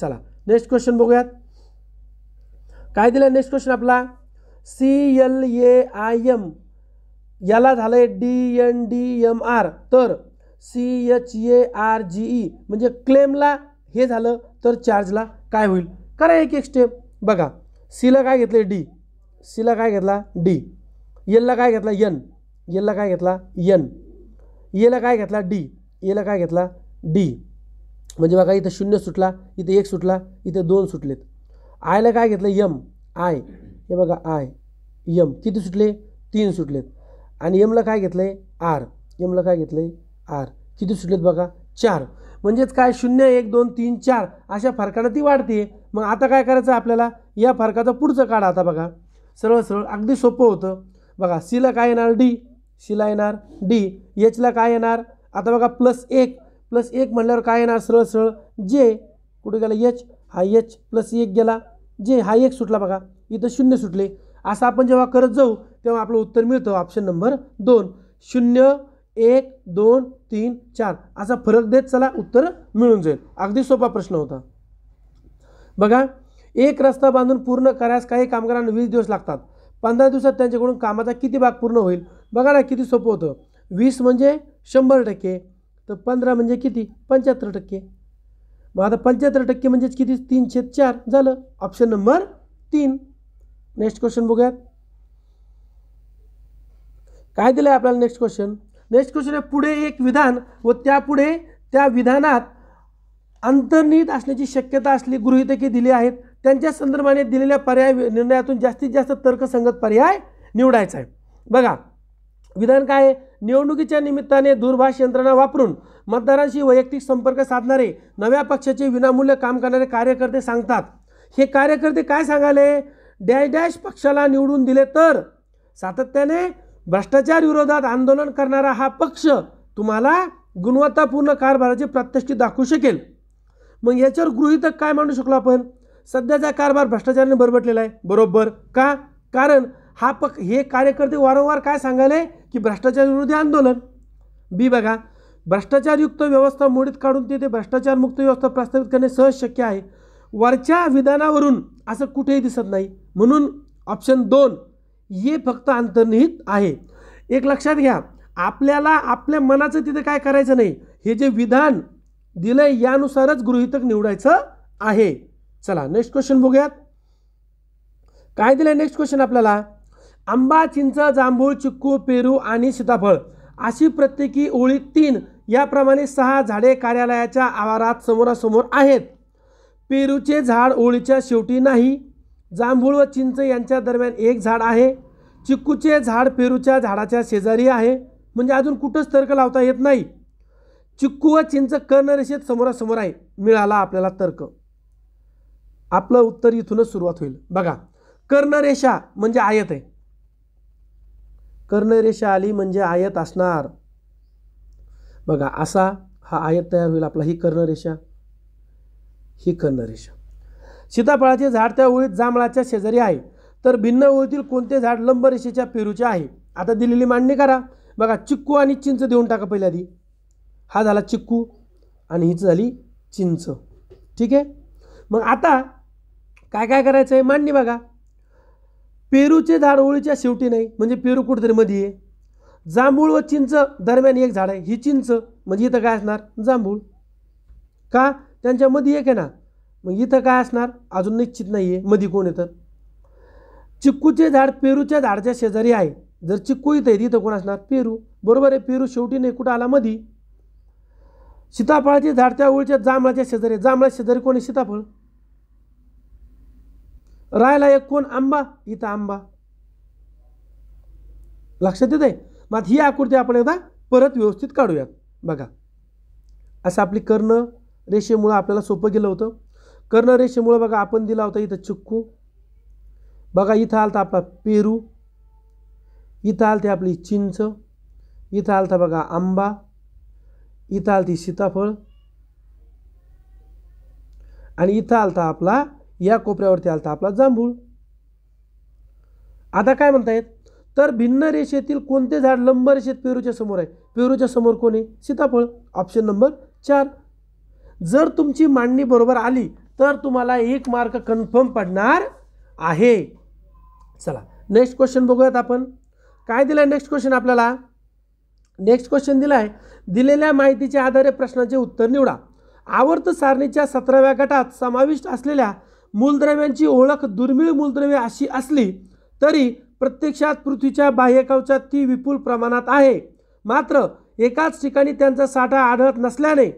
चला नेक्स्ट क्वेश्चन बघूयात काय दिलं नेक्स्ट क्वेश्चन आपला C L A I M याला झालं आहे D N D M R तर C H A R G E म्हणजे क्लेमला हे झालं तर चार्जला काय होईल करा एक एक स्टेप बघा सीला काय घेतले डी सीला काय घेतला डी येलला काय घेतला यन येलला काय घेतला यन येला काय घेतला डी येला काय घेतला डी म्हणजे बघा इथं शून्य सुटला इथं एक सुटला इथे दोन सुटलेत आयला काय घेतलं यम आय हे बघा आय यम किती सुटले तीन सुटलेत आणि यमला काय घेतलं आहे आर यमला काय घेतलं आहे आर किती सुटलेत बघा चार म्हणजेच काय शून्य एक दोन तीन चार अशा फरकानं ती वाढते मग आता काय करायचं आपल्याला या फरकाचं पुढचं काढा आता बघा सरळ सरळ अगदी सोपं होतं बघा सीला काय येणार डी सीला येणार डी एचला काय येणार आता बघा प्लस एक प्लस एक म्हटल्यावर काय येणार सरळ सरळ जे कुठे गेला एच हा एच प्लस एक गेला जे हा एक सुटला बघा इथं शून्य सुटले असं आपण जेव्हा करत जाऊ तेव्हा आपलं उत्तर मिळतं ऑप्शन नंबर दोन शून्य एक दोन तीन चार असा फरक देत चला उत्तर मिळून जाईल अगदी सोपा प्रश्न होता बघा एक रस्ता बांधून पूर्ण करायस काही कामगारांना वीस दिवस लागतात पंधरा दिवसात त्यांच्याकडून कामाचा किती भाग पूर्ण होईल बघा ना किती सोपं होतं वीस म्हणजे शंभर टक्के तर पंधरा म्हणजे किती पंच्याहत्तर टक्के मग आता पंच्याहत्तर टक्के म्हणजेच किती तीनशे चार झालं ऑप्शन नंबर तीन नेक्स्ट क्वेश्चन बघूयात काय दिलं आहे आपल्याला नेक्स्ट क्वेश्चन नेक्स्ट क्वेश्चन आहे पुढे एक विधान व त्यापुढे त्या विधानात अंतर्निहित असण्याची शक्यता असली गृहितके दिली आहेत त्यांच्या संदर्भाने दिलेल्या पर्याय निर्णयातून जास्तीत जास्त तर्कसंगत पर्याय निवडायचा आहे बघा विधान काय आहे निवडणुकीच्या निमित्ताने दूरभाष यंत्रणा वापरून मतदारांशी वैयक्तिक संपर्क साधणारे नव्या पक्षाचे विनामूल्य काम करणारे कार्यकर्ते सांगतात हे कार्यकर्ते काय सांगाले डॅश डॅश पक्षाला निवडून दिले तर सातत्याने भ्रष्टाचार विरोधात आंदोलन करणारा हा पक्ष तुम्हाला गुणवत्तापूर्ण कारभाराची प्रात्यक्षिक दाखवू शकेल मग याच्यावर गृहितक काय मांडू शकलो आपण सध्याचा कारभार भ्रष्टाचाराने बरबटलेला आहे बरोबर का कारण हा पक हे कार्यकर्ते वारंवार काय सांगाले की भ्रष्टाचार विरोधी आंदोलन बी बघा भ्रष्टाचारयुक्त व्यवस्था मोडीत काढून तिथे ते भ्रष्टाचारमुक्त व्यवस्था प्रस्तावित करणे सहज शक्य आहे वरच्या विधानावरून असं कुठेही दिसत नाही म्हणून ऑप्शन दोन हे फक्त अंतर्निहित आहे एक लक्षात घ्या आपल्याला आपल्या मनाचं तिथे काय करायचं नाही हे जे विधान दिलंय यानुसारच गृहितक निवडायचं आहे चला नेक्स्ट क्वेश्चन बघूयात काय दिलं नेक्स्ट क्वेश्चन आपल्याला आंबा चिंच जांभूळ चिक्कू पेरू आणि सीताफळ अशी प्रत्येकी ओळी तीन याप्रमाणे सहा झाडे कार्यालयाच्या आवारात समोरासमोर आहेत पेरूचे झाड ओळीच्या शेवटी नाही जांभूळ व चिंच यांच्या दरम्यान एक झाड आहे चिक्कूचे झाड पेरूच्या झाडाच्या शेजारी आहे म्हणजे अजून कुठंच तर्क लावता येत नाही चिक्कू व चिंच कर्णरेषेत समोरासमोर आहे मिळाला आपल्याला तर्क आपलं उत्तर इथूनच सुरुवात होईल बघा कर्णरेषा म्हणजे आयत आहे कर्णरेषा आली म्हणजे आयत असणार बघा असा हा आयत तयार होईल आपला ही कर्णरेषा ही कर्णरेषा सीताफळाचे झाड त्या ओळीत जांभळाच्या शेजारी आहे तर भिन्न ओळीतील कोणते झाड रेषेच्या पेरूचे आहे आता दिलेली मांडणी करा बघा चिक्कू आणि चिंच देऊन टाका पहिल्या आधी हा झाला चिक्कू आणि हीच झाली चिंच ठीक आहे मग आता काय काय करायचं आहे मांडणी बघा पेरूचे झाड ओळीच्या शेवटी नाही म्हणजे पेरू कुठेतरी मध्ये आहे जांभूळ व चिंच दरम्यान एक झाड आहे ही चिंच म्हणजे इथं काय असणार जांभूळ का त्यांच्यामध्ये एक आहे ना मग इथं काय असणार अजून निश्चित नाही आहे मधी कोण येतं चिक्कूचे झाड पेरूच्या झाडच्या शेजारी आहे जर चिक्कू इथं आहे कोण असणार पेरू बरोबर आहे पेरू शेवटी नाही कुठं आला मधी सीताफळाचे झाड त्या ओळच्या जांभळाच्या शेजारी जांभळा शेजारी कोण आहे सीताफळ राहायला एक कोण आंबा इथं आंबा लक्षात येत आहे मग ही आकृती आपण एकदा परत व्यवस्थित काढूयात बघा असं आपली कर्ण रेषेमुळं आपल्याला सोपं गेलं होतं कर्णरेषेमुळे बघा आपण दिला होता इथं चिक्कू बघा इथं आलता आपला पेरू इथं आलते आपली चिंच इथं आलता बघा आंबा इथं आलती सीताफळ आणि इथं आलता आपला या कोपऱ्यावरती आलता आपला जांभूळ आता काय म्हणतायत तर भिन्न रेषेतील कोणते झाड लंब रेषेत पेरूच्या समोर आहे पेरूच्या समोर कोण आहे सीताफळ ऑप्शन नंबर चार जर तुमची मांडणी बरोबर आली तर तुम्हाला एक मार्क कन्फर्म पडणार आहे चला नेक्स्ट क्वेश्चन बघूयात आपण काय दिलं नेक्स्ट क्वेश्चन आपल्याला नेक्स्ट क्वेश्चन दिला आहे दिलेल्या माहितीच्या आधारे प्रश्नाचे उत्तर निवडा आवर्त सारणीच्या सतराव्या गटात समाविष्ट असलेल्या मूलद्रव्यांची ओळख दुर्मिळ मूलद्रव्य अशी असली तरी प्रत्यक्षात पृथ्वीच्या बाह्यकवचात ती विपुल प्रमाणात आहे मात्र एकाच ठिकाणी त्यांचा साठा आढळत नसल्याने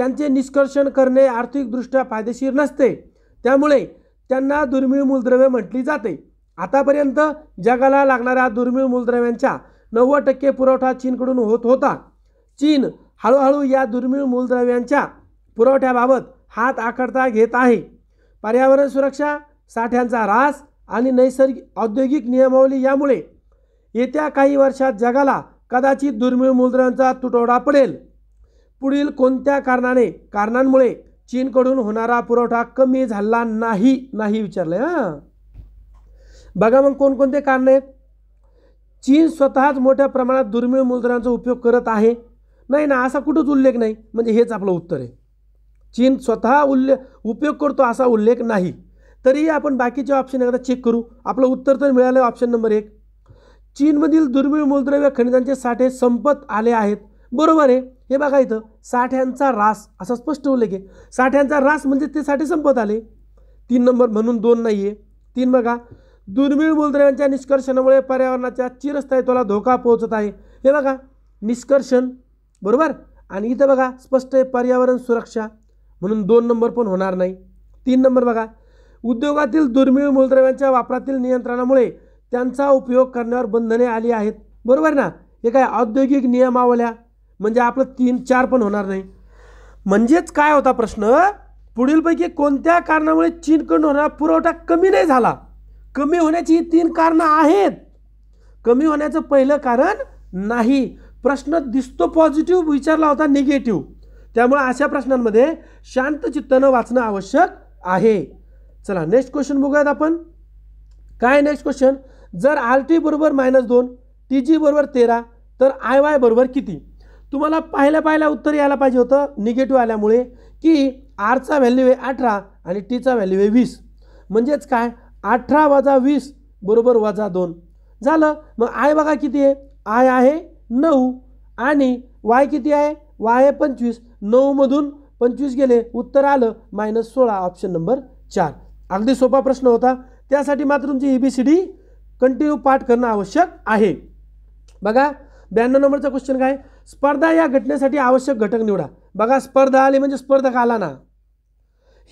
त्यांचे निष्कर्षण करणे आर्थिकदृष्ट्या फायदेशीर नसते त्यामुळे त्यांना दुर्मिळ मूलद्रव्य म्हटली जाते आतापर्यंत जगाला लागणाऱ्या दुर्मिळ मूलद्रव्यांच्या नव्वद टक्के पुरवठा चीनकडून होत होता चीन हळूहळू या दुर्मिळ मूलद्रव्यांच्या पुरवठ्याबाबत हात आखडता घेत आहे पर्यावरण सुरक्षा साठ्यांचा ऱ्हास आणि नैसर्गिक औद्योगिक नियमावली यामुळे येत्या काही वर्षात जगाला कदाचित दुर्मिळ मूलद्रव्यांचा तुटवडा पडेल पुढील कोणत्या कारणाने कारणांमुळे चीनकडून होणारा पुरवठा कमी झाला नाही नाही विचारलं हां बघा मग कोणकोणते कारण आहेत चीन स्वतःच मोठ्या प्रमाणात दुर्मिळ मुद्रांचा उपयोग करत आहे नाही ना असा कुठंच उल्लेख नाही म्हणजे हेच आपलं उत्तर आहे चीन स्वतः उल्ले उपयोग करतो असा उल्लेख नाही तरीही आपण बाकीचे ऑप्शन एकदा चेक करू आपलं उत्तर तर मिळालं ऑप्शन नंबर एक चीनमधील दुर्मिळ मूलद्रव्य खनिजांचे साठे संपत आले आहेत बरोबर आहे हे बघा इथं साठ्यांचा रास असा स्पष्ट उल्लेख आहे साठ्यांचा रास म्हणजे ते साठे संपत आले तीन नंबर म्हणून दोन नाही आहे तीन बघा दुर्मिळ मूलद्रव्यांच्या निष्कर्षणामुळे पर्यावरणाच्या चिरस्थायित्वाला धोका पोहोचत आहे हे बघा निष्कर्षण बरोबर आणि इथं बघा स्पष्ट आहे पर्यावरण सुरक्षा म्हणून दोन नंबर पण होणार नाही तीन नंबर बघा उद्योगातील दुर्मिळ मूलद्रव्यांच्या वापरातील नियंत्रणामुळे त्यांचा उपयोग करण्यावर बंधने आली आहेत बरोबर ना हे काय औद्योगिक नियमावल्या म्हणजे आपलं तीन चार पण होणार नाही म्हणजेच काय होता प्रश्न पुढीलपैकी कोणत्या कारणामुळे चीनकडून होणारा पुरवठा कमी नाही झाला कमी होण्याची ही तीन कारणं आहेत कमी होण्याचं पहिलं कारण नाही प्रश्न दिसतो पॉझिटिव्ह विचारला होता निगेटिव्ह त्यामुळे अशा प्रश्नांमध्ये शांत चित्तानं वाचणं आवश्यक आहे चला नेक्स्ट क्वेश्चन बघूयात आपण काय नेक्स्ट क्वेश्चन जर आर टी बरोबर मायनस दोन टी जी बरोबर तेरा तर आय वाय बरोबर किती तुम्हाला पाहिल्या पाहिल्या उत्तर यायला पाहिजे होतं निगेटिव्ह आल्यामुळे की आरचा व्हॅल्यू आहे अठरा आणि टीचा व्हॅल्यू आहे वीस म्हणजेच काय अठरा वजा वीस बरोबर वजा दोन झालं मग आय बघा किती आहे आय आहे नऊ आणि वाय किती आहे वाय आहे पंचवीस नऊमधून पंचवीस गेले उत्तर आलं मायनस सोळा ऑप्शन नंबर चार अगदी सोपा प्रश्न होता त्यासाठी मात्र तुमची E B C D continue पाठ करणं आवश्यक आहे बघा ब्याण्णव नंबरचा क्वेश्चन काय स्पर्धा या घटनेसाठी आवश्यक घटक निवडा बघा स्पर्धा आली म्हणजे स्पर्धक आला ना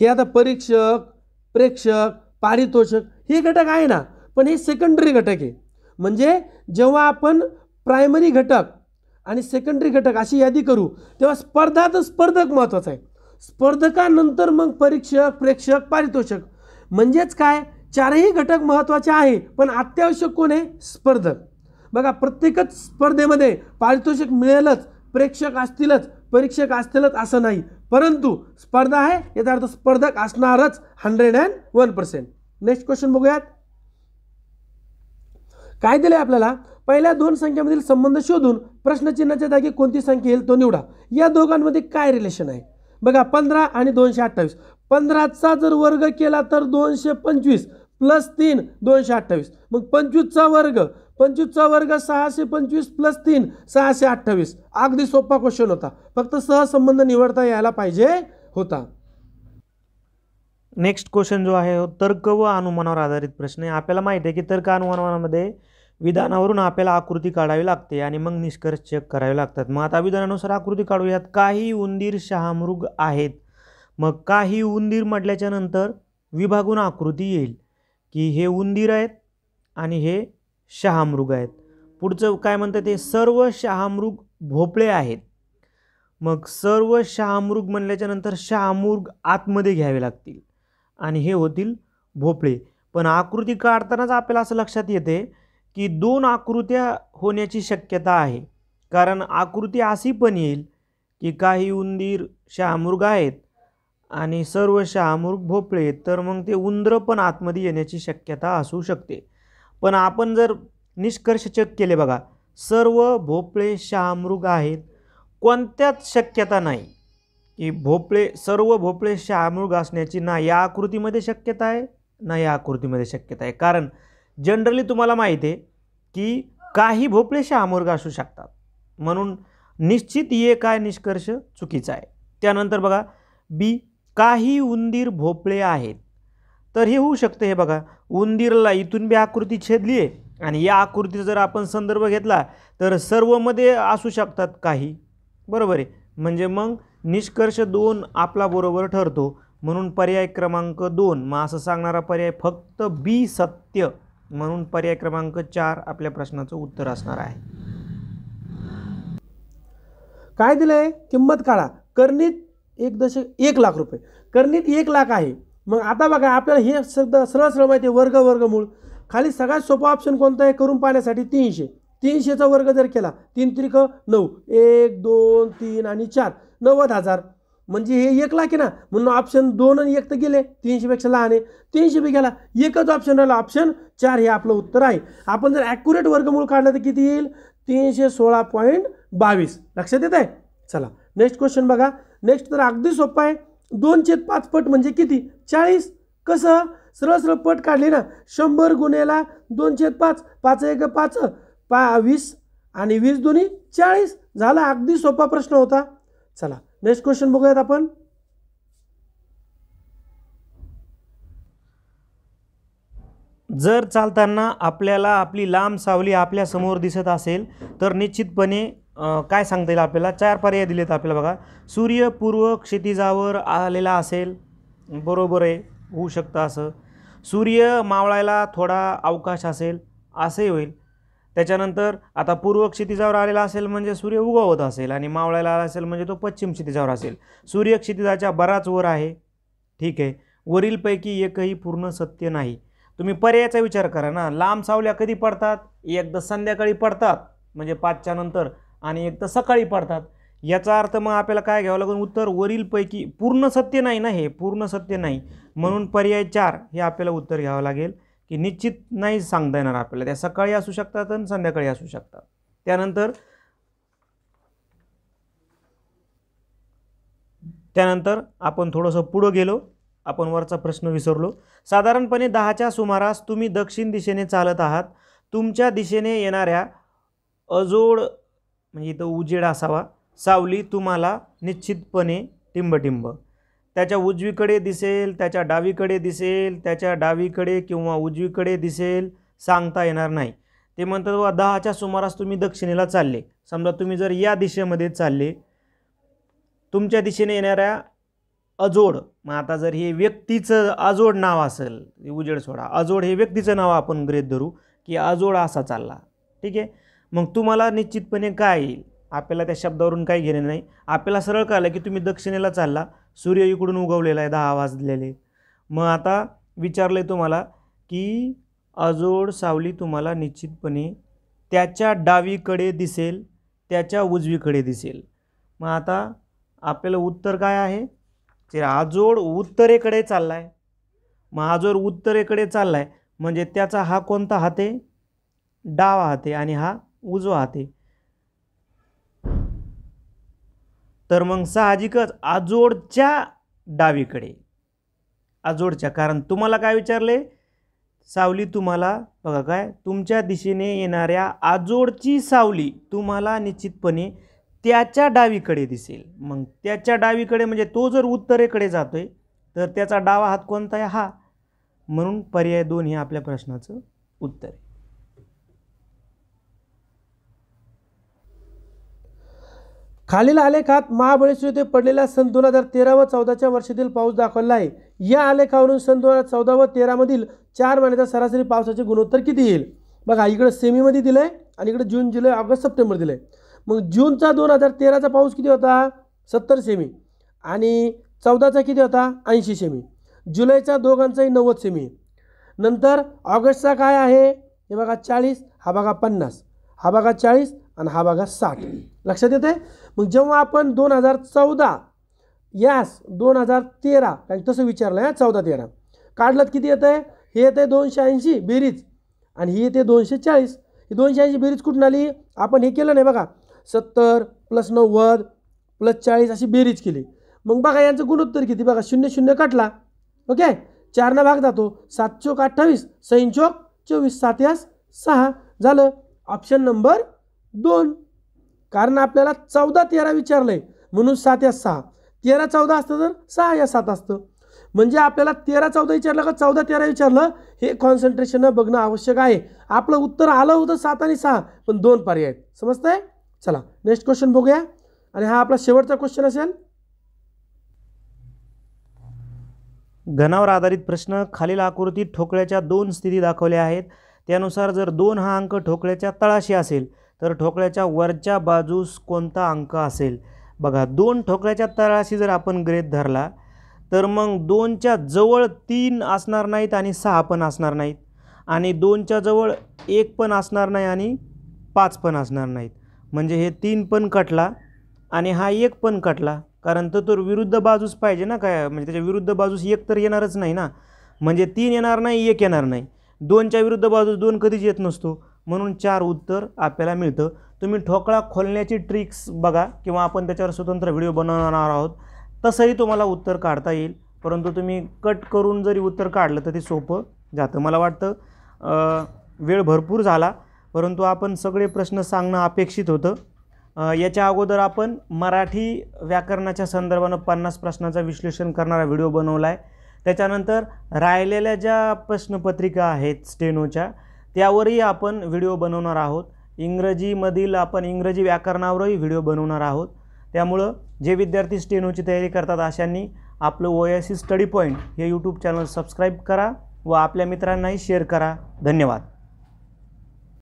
हे आता परीक्षक प्रेक्षक पारितोषक हे घटक आहे ना पण हे सेकंडरी घटक आहे म्हणजे जेव्हा आपण प्रायमरी घटक आणि सेकंडरी घटक अशी यादी करू तेव्हा स्पर्धा तर स्पर्धक महत्त्वाचा आहे स्पर्धकानंतर मग परीक्षक प्रेक्षक पारितोषक म्हणजेच काय चारही घटक महत्त्वाचे आहे पण अत्यावश्यक कोण आहे स्पर्धक बघा प्रत्येकच स्पर्धेमध्ये पारितोषिक मिळेलच प्रेक्षक असतीलच परीक्षक असतीलच असं नाही परंतु स्पर्धा आहे याचा अर्थ स्पर्धक असणारच hundred and one percent next question बघूयात काय दिले आपल्याला पहिल्या दोन संख्येमधील संबंध शोधून प्रश्नचिन्हाच्या जागी कोणती संख्या येईल तो निवडा या दोघांमध्ये काय रिलेशन आहे बघा पंधरा आणि दोनशे अठ्ठावीस पंधराचा जर वर्ग केला तर दोनशे पंचवीस प्लस तीन दोनशे अठ्ठावीस मग पंचवीसचा वर्ग पंचवीसचा वर्ग सहाशे पंचवीस प्लस तीन सहाशे अठ्ठावीस अगदी सोपा क्वेश्चन होता फक्त सहसंबंध निवडता यायला पाहिजे होता नेक्स्ट क्वेश्चन जो आहे तर्क व अनुमानावर आधारित प्रश्न आहे आपल्याला माहिती आहे की तर्क अनुमानामध्ये विधानावरून आपल्याला आकृती काढावी लागते आणि मग निष्कर्ष चेक करावे लागतात मग आता विधानानुसार आकृती काढूयात काही उंदीर शहामृग आहेत मग काही उंदीर म्हटल्याच्यानंतर नंतर विभागून आकृती येईल की हे उंदीर आहेत आणि हे शहामृग आहेत पुढचं काय म्हणतात ते सर्व शहामृग भोपळे आहेत मग सर्व शहामृग म्हणल्याच्यानंतर शहामृग आतमध्ये घ्यावे लागतील आणि हे होतील भोपळे पण आकृती काढतानाच आपल्याला असं लक्षात येते की दोन आकृत्या होण्याची शक्यता आहे कारण आकृती अशी पण येईल की काही उंदीर शहामृग आहेत आणि सर्व शहामृग भोपळे तर मग ते उंदरं पण आतमध्ये येण्याची शक्यता असू शकते पण आपण जर निष्कर्ष चेक केले बघा सर्व भोपळे शहामृग आहेत कोणत्याच शक्यता नाही की भोपळे सर्व भोपळे शहामृग असण्याची ना या आकृतीमध्ये शक्यता आहे ना या आकृतीमध्ये शक्यता आहे कारण जनरली तुम्हाला माहिती आहे की काही भोपळे शहामृग असू शकतात म्हणून निश्चित ये काय निष्कर्ष चुकीचा आहे त्यानंतर बघा बी काही उंदीर भोपळे आहेत तर हे होऊ शकतं हे बघा उंदीरला इथून बी आकृती छेदली आहे आणि या आकृतीचा जर आपण संदर्भ घेतला तर सर्वमध्ये असू शकतात काही बरोबर आहे म्हणजे मग निष्कर्ष दोन आपला बरोबर ठरतो म्हणून पर्याय क्रमांक दोन मग असं सांगणारा पर्याय फक्त बी सत्य म्हणून पर्याय क्रमांक चार आपल्या प्रश्नाचं उत्तर असणार आहे काय दिलं आहे किंमत काढा करणीत एक दशक एक लाख रुपये करणीत एक लाख आहे मग आता बघा आपल्याला हे शब्द सरळ सरळ माहिती आहे वर्ग वर्गमूळ खाली सगळ्यात सोपा ऑप्शन कोणता आहे करून पाहण्यासाठी तीनशे तीनशेचा वर्ग जर केला तीन त्रिक नऊ एक दोन तीन आणि चार नव्वद हजार म्हणजे हे एक लाख ना म्हणून ऑप्शन दोन आणि एक तर गेले तीनशेपेक्षा लहान आहे तीनशे बी गेला एकच ऑप्शन राहिला ऑप्शन चार हे आपलं उत्तर आहे आपण जर ॲक्युरेट वर्गमूळ काढलं तर किती येईल तीनशे सोळा पॉईंट बावीस लक्षात येत आहे चला नेक्स्ट क्वेश्चन बघा नेक्स्ट तर अगदी सोपं आहे दोनशे पाच पट म्हणजे किती चाळीस कसं सरळ सरळ पट काढले ना शंभर गुन्ह्याला दोनशे पाच पाच एक पाच पा वीस आणि वीस दोन्ही चाळीस झाला अगदी सोपा प्रश्न होता चला नेक्स्ट क्वेश्चन बघूयात आपण जर चालताना आपल्याला आपली लांब सावली आपल्यासमोर दिसत असेल तर निश्चितपणे काय सांगता येईल आपल्याला चार पर्याय दिलेत आपल्याला बघा सूर्य पूर्व क्षितिजावर आलेला असेल बरोबर आहे होऊ शकतं असं सूर्य मावळायला थोडा अवकाश असेल असंही होईल त्याच्यानंतर आता पूर्व क्षितिजावर आलेला असेल म्हणजे सूर्य उगवत असेल आणि मावळायला आला असेल म्हणजे तो पश्चिम क्षितिजावर असेल सूर्य क्षितिजाच्या बराच वर आहे ठीक आहे वरीलपैकी एकही पूर्ण सत्य नाही तुम्ही पर्यायाचा विचार करा ना लांब सावल्या कधी पडतात एकदा संध्याकाळी पडतात म्हणजे पाचच्या नंतर आणि एक तर सकाळी पडतात याचा अर्थ मग आपल्याला काय घ्यावं लागेल उत्तर वरीलपैकी पूर्ण सत्य नाही ना हे पूर्ण सत्य नाही म्हणून पर्याय चार हे आपल्याला उत्तर घ्यावं लागेल की निश्चित नाही सांगता येणार आपल्याला त्या सकाळी असू शकतात आणि संध्याकाळी असू शकतात त्यानंतर त्यानंतर आपण थोडंसं पुढं गेलो आपण वरचा प्रश्न विसरलो साधारणपणे दहाच्या सुमारास तुम्ही दक्षिण दिशेने चालत आहात तुमच्या दिशेने येणाऱ्या अजोड म्हणजे इथं उजेड असावा सावली तुम्हाला निश्चितपणे टिंबटिंब त्याच्या उजवीकडे दिसेल त्याच्या डावीकडे दिसेल त्याच्या डावीकडे किंवा उजवीकडे दिसेल सांगता येणार नाही ते म्हणतात बा दहाच्या सुमारास तुम्ही दक्षिणेला चालले समजा तुम्ही जर या दिशेमध्ये चालले तुमच्या दिशेने येणाऱ्या अजोड मग आता जर हे व्यक्तीचं अजोड नाव असेल उजेड सोडा अजोड हे व्यक्तीचं नाव आपण ग्रेत धरू की अजोड असा चालला ठीक आहे मग तुम्हाला निश्चितपणे काय येईल आपल्याला त्या शब्दावरून काही घेणे नाही आपल्याला सरळ कळलं की तुम्ही दक्षिणेला चालला सूर्य इकडून उगवलेला आहे दहा वाजलेले मग आता विचारलं आहे तुम्हाला की अजोड सावली तुम्हाला निश्चितपणे त्याच्या डावीकडे दिसेल त्याच्या उजवीकडे दिसेल मग आता आपल्याला उत्तर काय आहे ते आजोड उत्तरेकडे चालला आहे मग आजोड उत्तरेकडे चालला आहे म्हणजे त्याचा हा कोणता हाते डावा हाते आणि हा उजवा आते तर मग साहजिकच आजोडच्या डावीकडे आजोडच्या कारण तुम्हाला काय विचारले सावली तुम्हाला बघा काय तुमच्या दिशेने येणाऱ्या आजोडची सावली तुम्हाला निश्चितपणे त्याच्या डावीकडे दिसेल मग त्याच्या डावीकडे म्हणजे तो जर उत्तरेकडे जातोय तर त्याचा डावा हात कोणता आहे हा म्हणून पर्याय दोन हे आपल्या प्रश्नाचं उत्तर आहे खालील आलेखात महाबळेश्वर येथे पडलेल्या सन दोन हजार तेरा व चौदाच्या वर्षातील पाऊस दाखवला आहे या आलेखावरून सन दोन हजार चौदा व तेरामधील चार महिन्याचा सरासरी पावसाचे गुणोत्तर किती येईल बघा इकडे सेमीमध्ये दिलं आहे आणि इकडे जून जुलै ऑगस्ट सप्टेंबर दिलं आहे मग जूनचा दोन हजार तेराचा पाऊस किती होता सत्तर सेमी आणि चौदाचा किती होता ऐंशी सेमी जुलैचा दोघांचाही नव्वद सेमी नंतर ऑगस्टचा काय आहे हे बघा चाळीस हा बघा पन्नास हा बघा चाळीस आणि हा भागा साठ लक्षात आहे मग जेव्हा आपण दोन हजार चौदा यास दोन हजार तेरा कारण तसं विचारलं आहे चौदा तेरा काढलं किती येतं आहे हे येतं आहे दोनशे ऐंशी बेरीज आणि ही येते दोनशे चाळीस ही दोनशे ऐंशी बेरीज कुठून आली आपण हे केलं नाही बघा सत्तर प्लस नव्वद प्लस चाळीस अशी बेरीज केली मग बघा यांचं गुणोत्तर किती बघा शून्य शून्य कटला ओके चारनं भाग जातो सात चोक अठ्ठावीस सैन चोक चोवीस सात यास सहा झालं ऑप्शन नंबर दोन कारण आपल्याला चौदा तेरा विचारलं आहे म्हणून सात या सहा तेरा चौदा असतं तर सहा या सात असतं म्हणजे आपल्याला तेरा चौदा विचारलं का चौदा तेरा विचारलं हे कॉन्सन्ट्रेशन बघणं आवश्यक आहे आपलं उत्तर आलं होतं सात आणि सहा पण दोन पर्याय आहेत समजतंय चला नेक्स्ट क्वेश्चन बघूया आणि हा आपला शेवटचा क्वेश्चन असेल घनावर आधारित प्रश्न खालील आकृतीत ठोकळ्याच्या दोन स्थिती दाखवल्या आहेत त्यानुसार जर दोन हा अंक ठोकळ्याच्या तळाशी असेल तर ठोकळ्याच्या वरच्या बाजूस कोणता अंक असेल बघा दोन ठोकळ्याच्या तळाशी जर आपण ग्रेथ धरला तर मग दोनच्या जवळ तीन असणार नाहीत आणि सहा पण असणार नाहीत आणि दोनच्या जवळ एक पण असणार नाही आणि पाच पण असणार नाहीत म्हणजे हे तीन पण कटला आणि हा एक पण कटला कारण तर तो विरुद्ध बाजूस पाहिजे ना काय म्हणजे त्याच्या विरुद्ध बाजूस एक तर येणारच नाही ना म्हणजे तीन येणार नाही एक येणार नाही दोनच्या विरुद्ध बाजूस दोन कधीच येत नसतो म्हणून चार उत्तर आपल्याला मिळतं तुम्ही ठोकळा खोलण्याची ट्रिक्स बघा किंवा आपण त्याच्यावर स्वतंत्र व्हिडिओ बनवणार आहोत तसंही तुम्हाला उत्तर काढता येईल परंतु तुम्ही कट करून जरी उत्तर काढलं तर ते सोपं जातं मला वाटतं वेळ भरपूर झाला परंतु आपण सगळे प्रश्न सांगणं अपेक्षित होतं याच्या अगोदर आपण मराठी व्याकरणाच्या संदर्भानं पन्नास प्रश्नाचं विश्लेषण करणारा व्हिडिओ बनवला आहे त्याच्यानंतर राहिलेल्या ज्या प्रश्नपत्रिका आहेत स्टेनोच्या त्यावरही आपण व्हिडिओ बनवणार आहोत इंग्रजीमधील आपण इंग्रजी व्याकरणावरही व्हिडिओ बनवणार आहोत त्यामुळं जे विद्यार्थी स्टेनोची तयारी करतात अशांनी आपलं O S C study point हे यूट्यूब चॅनल सबस्क्राईब करा व आपल्या मित्रांनाही शेअर करा धन्यवाद